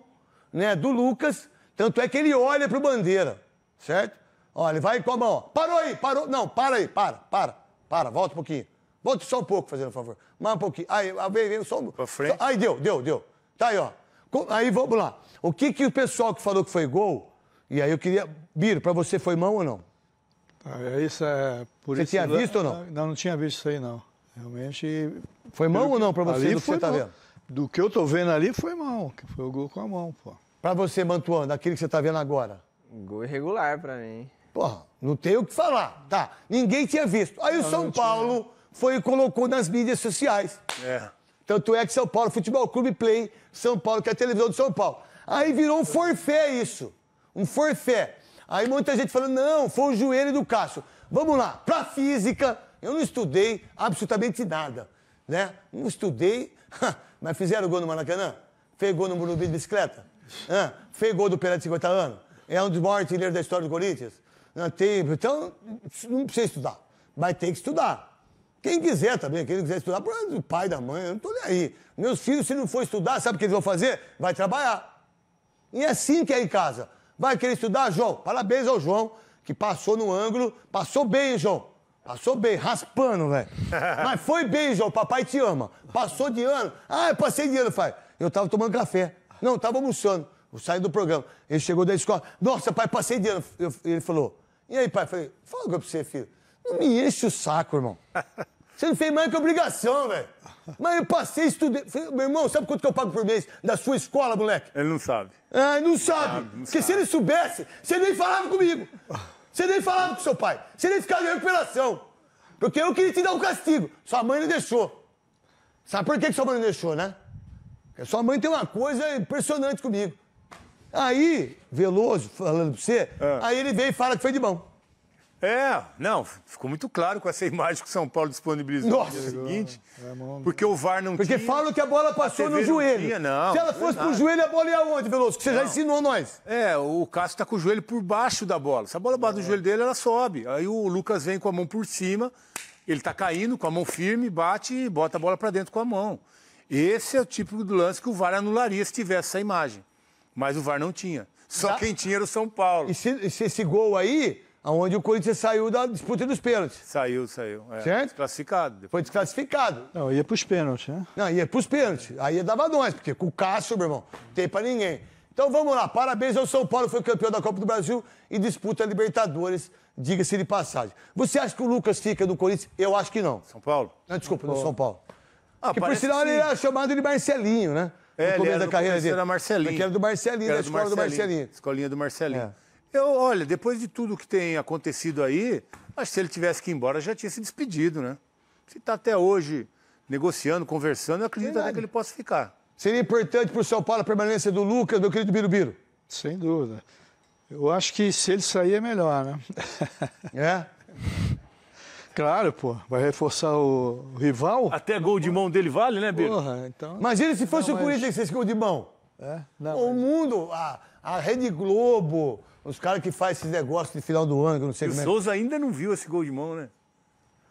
né, do Lucas, tanto é que ele olha pro Bandeira, certo? Olha, ele vai com a mão, Parou aí, parou. Não, para aí, para, para, para, volta um pouquinho. Bota só um pouco, fazendo favor. Mais um pouquinho. Aí, vem, vem, só um. Pra frente. Aí, deu, deu, deu. Tá aí, ó. Aí, vamos lá. O que que o pessoal que falou que foi gol... E aí eu queria... Biro, pra você foi mão ou não? Ah, isso é... Por você isso, tinha visto ou não? Não, não tinha visto isso aí, não. Realmente... Foi mão ou não pra você, ali do que você tá mão. vendo? Do que eu tô vendo ali, foi mão. Que foi o gol com a mão, pô. Pra você, Mantuan, daquele que você tá vendo agora? Gol irregular pra mim. Porra, não tem o que falar. Tá, ninguém tinha visto. Aí não, o São Paulo... Tinha foi e colocou nas mídias sociais. É. Tanto é que São Paulo Futebol Clube Play, São Paulo, que é a televisão de São Paulo. Aí virou um forfé isso. Um forfé. Aí muita gente falando, não, foi o joelho do Cássio. Vamos lá, pra física, eu não estudei absolutamente nada. Né? Não estudei, mas fizeram gol no Maracanã? Fez gol no Morumbi de bicicleta? Ah, fez gol do Pelé de 50 anos? É um dos maiores artilheiros da história do Corinthians? Não, tem, então, não precisa estudar. Mas tem que estudar. Quem quiser também, quem quiser estudar, problema o pai, da mãe, eu não estou nem aí. Meus filhos, se não for estudar, sabe o que eles vão fazer? Vai trabalhar. E é assim que é em casa. Vai querer estudar, João? Parabéns ao João, que passou no ângulo. Passou bem, João. Passou bem, raspando, velho. Mas foi bem, João. Papai te ama. Passou de ano. Ah, eu passei de ano, pai. Eu tava tomando café. Não, eu tava almoçando. Eu saí do programa. Ele chegou da escola. Nossa, pai, passei de ano. Eu, ele falou. E aí, pai? Eu falei, fala pra você, filho. Não me enche o saco, irmão. Você não fez mais que obrigação, velho. Mas eu passei, estudei. Meu irmão, sabe quanto que eu pago por mês da sua escola, moleque? Ele não sabe. Ah, não sabe. não Porque sabe. se ele soubesse, você nem falava comigo. Você nem falava com seu pai. Você nem ficava em recuperação. Porque eu queria te dar um castigo. Sua mãe não deixou. Sabe por que, que sua mãe não deixou, né? Porque sua mãe tem uma coisa impressionante comigo. Aí, Veloso, falando pra você, é. aí ele veio e fala que foi de bom. É, não, ficou muito claro com essa imagem que o São Paulo disponibilizou Nossa. no dia seguinte. É, é, é, porque o VAR não porque tinha. Porque falam que a bola passou a no joelho. Não, tinha, não Se ela fosse não. pro joelho, a bola ia onde, Veloso? Que você não. já ensinou nós. É, o Cássio tá com o joelho por baixo da bola. Se a bola bate no joelho dele, ela sobe. Aí o Lucas vem com a mão por cima, ele tá caindo com a mão firme, bate e bota a bola para dentro com a mão. Esse é o tipo do lance que o VAR anularia se tivesse essa imagem. Mas o VAR não tinha. Só tá. quem tinha era o São Paulo. E se, se esse gol aí onde o Corinthians saiu da disputa dos pênaltis. Saiu, saiu. É. Certo? Desclassificado. Depois. Foi desclassificado. Não, ia pros pênaltis, né? Não, ia pros pênaltis. Aí dava nós, porque com o Cássio, meu irmão, tem pra ninguém. Então vamos lá, parabéns ao São Paulo, foi campeão da Copa do Brasil e disputa a Libertadores, diga-se de passagem. Você acha que o Lucas fica do Corinthians? Eu acho que não. São Paulo? Não, desculpa, São Paulo. São Paulo. Ah, que por sinal ele era chamado de Marcelinho, né? É, no começo ele era da carreira dele. Era Marcelinho. Porque era do Marcelinho, era da escola do Marcelinho. Do Marcelinho. Escolinha do Marcelinho. É. Eu, olha, depois de tudo que tem acontecido aí, acho que se ele tivesse que ir embora já tinha se despedido, né? Se está até hoje negociando, conversando, eu acredito até que ele possa ficar. Seria importante para o São Paulo a permanência do Lucas, meu querido Birubiru? Sem dúvida. Eu acho que se ele sair é melhor, né? É? Claro, pô. Vai reforçar o, rival. Até gol de mão dele vale, né, Biro? Porra, então... Imagina se fosse não, o Corinthians mas... que fez gol de mão. É? Não, o mas... mundo, a, a Rede Globo, os caras que fazem esses negócios de final do ano, que eu não sei e como o é. O Souza ainda não viu esse gol de mão, né?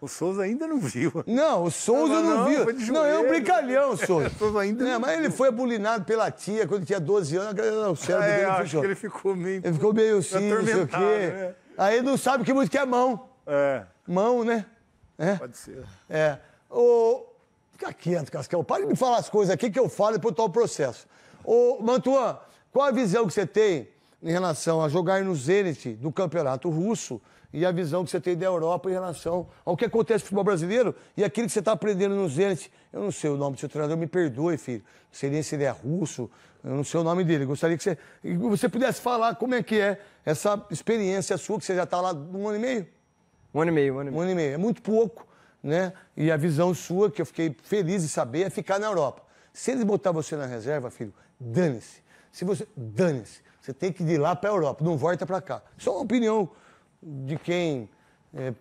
O Souza ainda não viu. Não, o Souza não, não, não viu. Não, é um brincalhão, Souza. Souza ainda não, não Mas ele foi abulinado pela tia quando tinha 12 anos, o cérebro é, dele acho fechou. que ele ficou meio. Ele ficou meio assim, não sei o quê. Né? Aí não sabe que música é mão. É. Mão, né? É. Pode ser. É. O fica quieto, Cascão. Para de me falar as coisas aqui que eu falo e depois eu o processo. Ô, Mantuan, qual a visão que você tem? em relação a jogar no Zenit do campeonato russo e a visão que você tem da Europa em relação ao que acontece no futebol brasileiro e aquilo que você está aprendendo no Zenit. Eu não sei o nome do seu treinador, me perdoe, filho. Não sei nem se ele é russo, eu não sei o nome dele. Gostaria que você, que você pudesse falar como é que é essa experiência sua, que você já está lá um ano e meio? Um ano e meio, um ano e meio. Um ano e meio, é muito pouco, né? E a visão sua, que eu fiquei feliz de saber, é ficar na Europa. Se eles botar você na reserva, filho, dane-se. Se você. Dane-se. Você tem que ir de lá para a Europa, não volta para cá. Só uma opinião de quem é,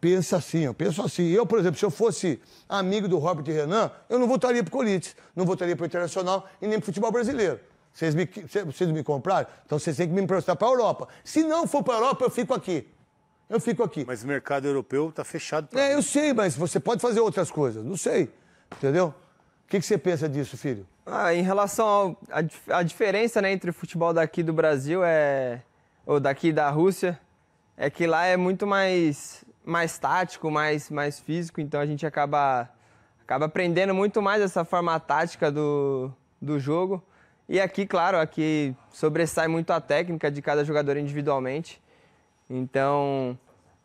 pensa assim, eu penso assim. Eu, por exemplo, se eu fosse amigo do Robert Renan, eu não votaria para o Corinthians, não votaria para o Internacional e nem para o futebol brasileiro. Vocês me, vocês me compraram? Então vocês têm que me emprestar para a Europa. Se não for para a Europa, eu fico aqui. Eu fico aqui. Mas o mercado europeu está fechado para. É, eu sei, mas você pode fazer outras coisas. Não sei. Entendeu? O que você pensa disso, filho? Ah, em relação à diferença né, entre o futebol daqui do Brasil é ou daqui da Rússia é que lá é muito mais mais tático, mais mais físico, então a gente acaba acaba aprendendo muito mais essa forma tática do, do jogo. E aqui, claro, aqui sobressai muito a técnica de cada jogador individualmente. Então,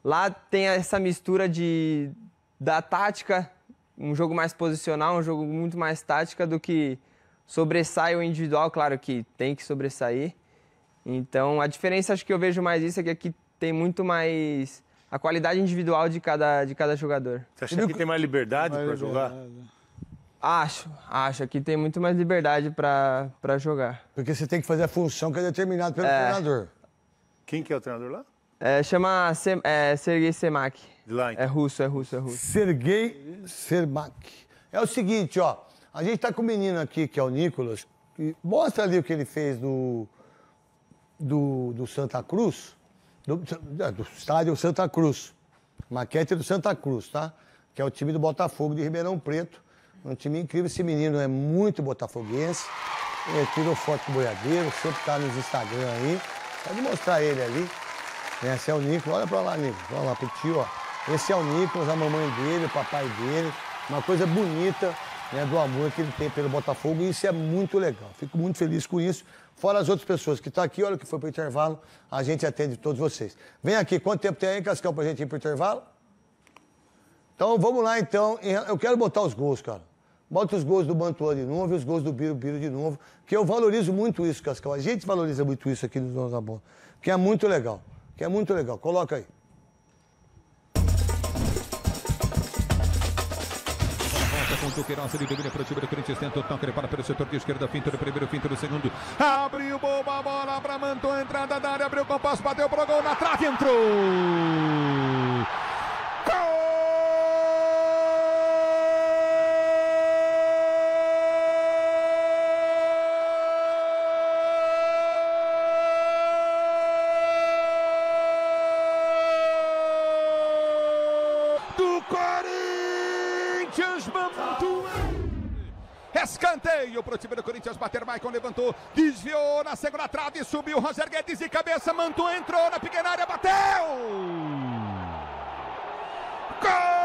lá tem essa mistura de da tática, um jogo mais posicional, um jogo muito mais tática do que sobressai o individual, claro que tem que sobressair. Então, a diferença acho que eu vejo mais isso é que aqui tem muito mais a qualidade individual de cada, de cada jogador. Você acha do... que tem mais liberdade para jogar? Acho, acho. Aqui tem muito mais liberdade para jogar. Porque você tem que fazer a função que é determinada pelo é... treinador. Quem que é o treinador lá? É, chama Sem, é, Sergei Semak. Lá, então. É russo, é russo, é russo. Sergei Semak. É o seguinte, ó. A gente está com o um menino aqui, que é o Nicolas, e mostra ali o que ele fez do, do, do Santa Cruz, do, é, do estádio Santa Cruz, maquete do Santa Cruz, tá? Que é o time do Botafogo de Ribeirão Preto. Um time incrível. Esse menino é muito botafoguense. Ele tirou foto com o boiadeiro, sempre tá nos Instagram aí. Pode mostrar ele ali. Esse é o Nicolas. Olha pra lá, Nicolas. Olha lá pro tio, ó. Esse é o Nicolas, a mamãe dele, o papai dele. Uma coisa bonita né, do amor que ele tem pelo Botafogo, e isso é muito legal. Fico muito feliz com isso. Fora as outras pessoas que estão tá aqui, olha que foi para o intervalo, a gente atende todos vocês. Vem aqui, quanto tempo tem aí, Cascão, para a gente ir para o intervalo? Então vamos lá, então. Eu quero botar os gols, cara. Bota os gols do Mantuan de novo e os gols do Biro Biro de novo, que eu valorizo muito isso, Cascão. A gente valoriza muito isso aqui no Donos da Bola, que é muito legal. Que é muito legal. Coloca aí. o Queiroz, ali domina para o time do Corinthians, tenta o toque, ele para pelo setor de esquerda, finta do primeiro, finta do segundo. Abriu boa bola para Manton, entrada da área, abriu o compasso, bateu o gol na trave, entrou! Escanteio para o time do Corinthians bater. Maicon levantou, desviou na segunda trave, subiu Roger Guedes de cabeça, Mantu entrou na pequena área, bateu! Gol!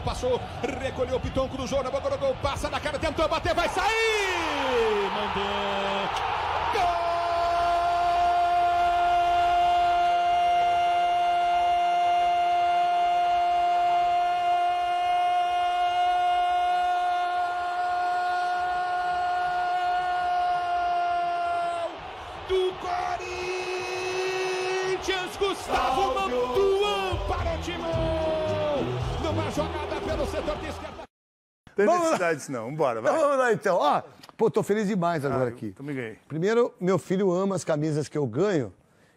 passou, passou, recolheu o Piton, cruzou na boca do gol, passa na cara, tentou bater, vai sair! Mandou! Gol! do Corinthians, Gustavo Mantu. setor de esquerda. Tem vamos necessidade disso não, bora, vai. Então, vamos lá então, ó. Pô, tô feliz demais ah, agora ah, aqui. Também ganhei. Primeiro, meu filho ama as camisas que eu ganho.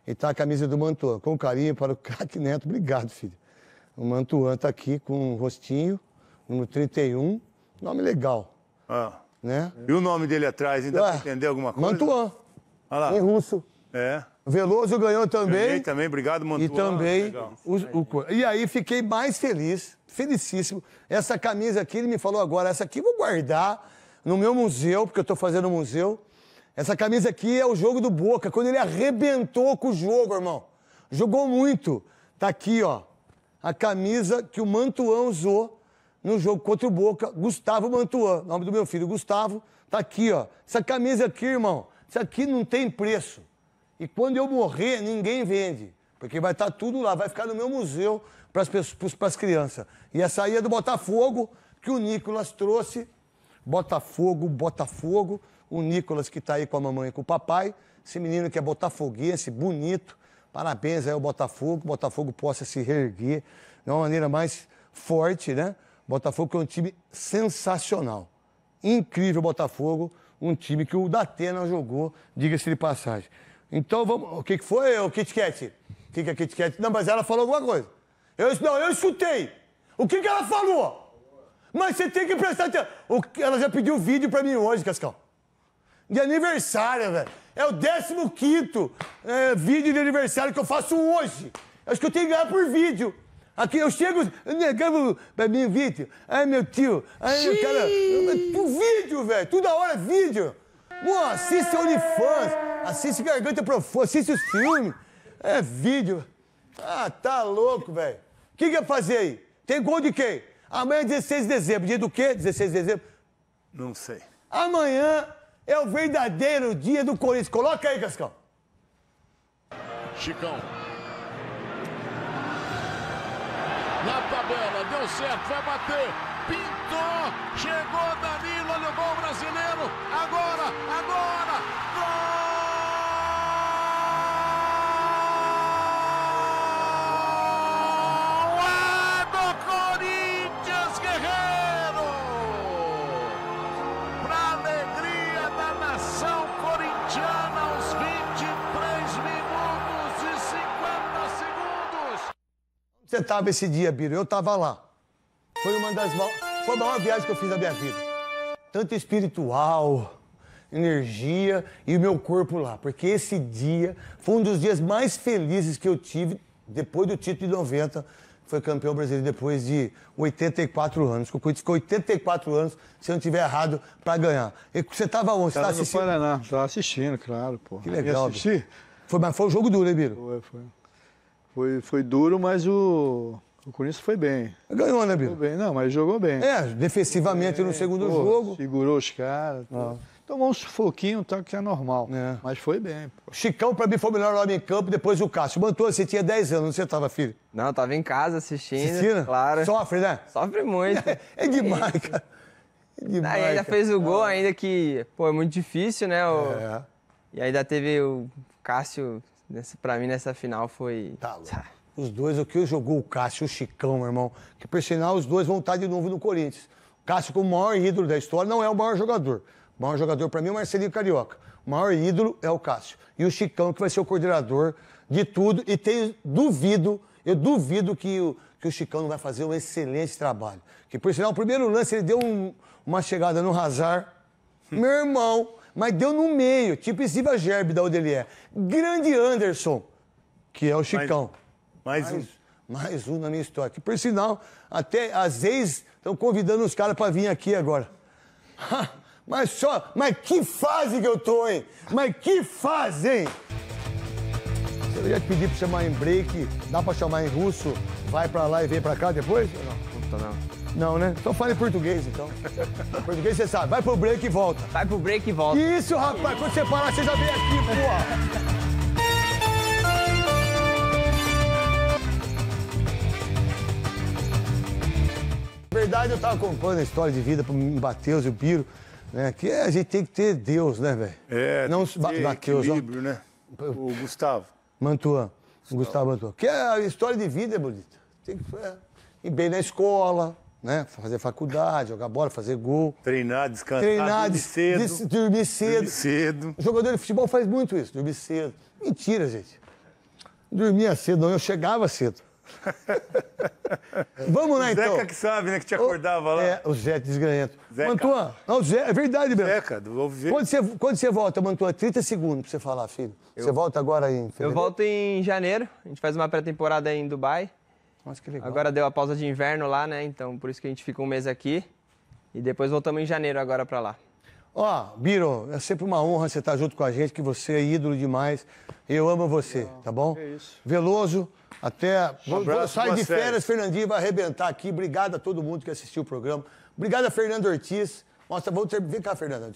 E tá a camisa do Mantuan, com carinho para o Craque Neto. Obrigado, filho. O Mantuan tá aqui com um rostinho, número 31. Nome legal. Ah. Né? E o nome dele atrás, ainda ah, pra entender alguma coisa? Mantuan. Olha ah lá. Em russo. É. Veloso ganhou também. Ganhei também, obrigado, Mantua. E também. Ah, o, o, e aí fiquei mais feliz, felicíssimo. Essa camisa aqui, ele me falou agora, essa aqui eu vou guardar no meu museu, porque eu estou fazendo um museu. Essa camisa aqui é o jogo do Boca, quando ele arrebentou com o jogo, irmão. Jogou muito. Tá aqui, ó. A camisa que o Mantuan usou no jogo contra o Boca, Gustavo Mantuan, nome do meu filho, Gustavo. Tá aqui, ó. Essa camisa aqui, irmão, isso aqui não tem preço. E quando eu morrer, ninguém vende. Porque vai estar tá tudo lá, vai ficar no meu museu para as crianças. E a saída é do Botafogo, que o Nicolas trouxe. Botafogo, Botafogo. O Nicolas que está aí com a mamãe e com o papai. Esse menino que é botafoguense, bonito. Parabéns aí ao Botafogo. O Botafogo possa se reerguer de uma maneira mais forte, né? Botafogo é um time sensacional. Incrível Botafogo, um time que o Datena jogou, diga-se de passagem. Então vamos. O que, que foi? O Kit Kat. O que, que é Kit Kat? Não, mas ela falou alguma coisa. Eu, não, eu escutei. O que, que ela falou? Mas você tem que prestar atenção. O, ela já pediu vídeo pra mim hoje, Cascão. De aniversário, velho. É o 15 é, vídeo de aniversário que eu faço hoje. Acho que eu tenho que ganhar por vídeo. Aqui eu chego, negando pra mim o vídeo. Ai, meu tio. Ai, meu cara. É vídeo, velho. Toda hora é vídeo. Pô, assiste OnlyFans, assiste Garganta Profunda, assiste os filmes. É vídeo. Ah, tá louco, velho. O que, que ia fazer aí? Tem gol de quem? Amanhã é 16 de dezembro. Dia do quê? 16 de dezembro? Não sei. Amanhã é o verdadeiro dia do Corinthians. Coloca aí, Cascão. Chicão. Na tabela, deu certo, vai bater pintou, chegou Danilo, olha o gol brasileiro, agora, agora, gol! É do Corinthians Guerreiro! a alegria da nação corintiana, aos 23 minutos e 50 segundos! Você tava esse dia, Biro? Eu tava lá. Foi uma das foi a maior viagem que eu fiz na minha vida. Tanto espiritual, energia e o meu corpo lá. Porque esse dia foi um dos dias mais felizes que eu tive depois do título de 90. Foi campeão brasileiro depois de 84 anos. O Corinthians ficou 84 anos, se eu não tiver errado, para ganhar. E você estava onde? Você tá assistindo? No Paraná, estava assistindo, claro, pô. Que legal. Assisti? Foi, mas foi um jogo duro, hein, Biro? Foi, foi. Foi, foi duro, mas o o Corinthians foi bem. Ganhou, né, Bino? bem, não, mas jogou bem. É, defensivamente bem, é, no segundo pô, jogo. Segurou os caras. Ah. Tomou um sufoquinho, tá, que é normal. É. Mas foi bem. Pô. Chicão, pra mim, foi o melhor homem em campo, depois o Cássio. mantou você tinha 10 anos, você tava, filho? Não, tava em casa assistindo. Assistindo? Claro. Sofre, né? Sofre muito. É, é demais, é. cara. É demais. Aí ainda fez o gol, ah. ainda que, pô, é muito difícil, né? O... É. E ainda teve o Cássio, nessa, pra mim, nessa final foi. Tá louco. Os dois, o que jogou o Cássio, o Chicão, meu irmão, que por sinal os dois vão estar de novo no Corinthians. O Cássio, como o maior ídolo da história, não é o maior jogador. O maior jogador para mim é o Marcelinho Carioca. O maior ídolo é o Cássio. E o Chicão, que vai ser o coordenador de tudo. E tenho, duvido, eu duvido que o, que o Chicão não vai fazer um excelente trabalho. Que por sinal, o primeiro lance ele deu um, uma chegada no Hazard. meu irmão, mas deu no meio, tipo Isiva Gerbe da é Grande Anderson, que é o Chicão. Mas... Mais, mais um. Mais um na minha história. Que, por sinal, até às vezes estão convidando os caras para vir aqui agora. mas só, mas que fase que eu tô, hein? Mas que fase, hein? Eu ia te pedir pra chamar em break, dá pra chamar em russo, vai pra lá e vem pra cá depois? Não, não. Não, né? Então fala em português, então. português você sabe, vai pro break e volta. Vai pro break e volta. Isso, rapaz, quando você parar, você já vem aqui, pô. verdade, eu tava acompanhando a história de vida pro Mateus e o Biro, né? Que é, a gente tem que ter Deus, né, velho? É, não tem que Mateus, equilíbrio, ó. né? O Gustavo. Mantua. Gustavo, Gustavo Mantua. Que é, a história de vida é bonita. Tem que é, ir bem na escola, né? Fazer faculdade, jogar bola, fazer gol. Treinar, descansar, Treinar, dormir, cedo, des, dormir cedo. Dormir cedo. O jogador de futebol faz muito isso, dormir cedo. Mentira, gente. Dormia cedo, não. Eu chegava cedo. Vamos lá, o então. Zeca que sabe, né? Que te acordava o, lá. É, o Zé desgranhento. Zeca. Mantua, não, Zé, é verdade meu. Zeca, vou ver. Quando você, quando você volta, Mantua, 30 segundos pra você falar, filho. Eu, você volta agora em fevereiro? Eu volto em janeiro. A gente faz uma pré-temporada em Dubai. Nossa, que legal. Agora deu a pausa de inverno lá, né? Então, por isso que a gente fica um mês aqui. E depois voltamos em janeiro agora pra lá. Ó, oh, Biro, é sempre uma honra você estar junto com a gente, que você é ídolo demais. Eu amo você, tá bom? É isso. Veloso, até. Um abraço, sai de férias, Fernandinho vai arrebentar aqui. Obrigado a todo mundo que assistiu o programa. Obrigado a Fernando Ortiz. Mostra, vamos ter... Vem cá, Fernanda.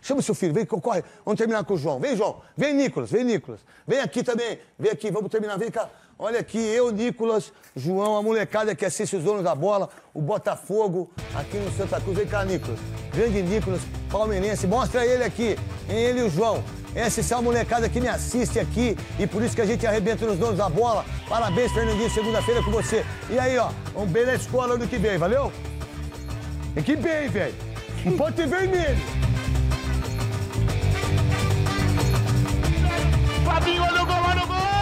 Chama seu filho, vem, corre. Vamos terminar com o João. Vem, João. Vem, Nicolas. Vem, Nicolas. Vem aqui também. Vem aqui, vamos terminar. Vem cá. Olha aqui, eu, Nicolas, João, a molecada que assiste os donos da bola, o Botafogo aqui no Santa Cruz. Vem cá, Nicolas. Grande Nicolas, palmeirense. Mostra ele aqui. Ele e o João. Essa é a molecada que me assiste aqui e por isso que a gente arrebenta nos donos da bola. Parabéns, Fernandinho, segunda-feira com você. E aí, ó, um beijo na escola ano que vem, valeu? E que bem, velho. Pode vir, nele. Fabinho, olha o gol, olha o gol!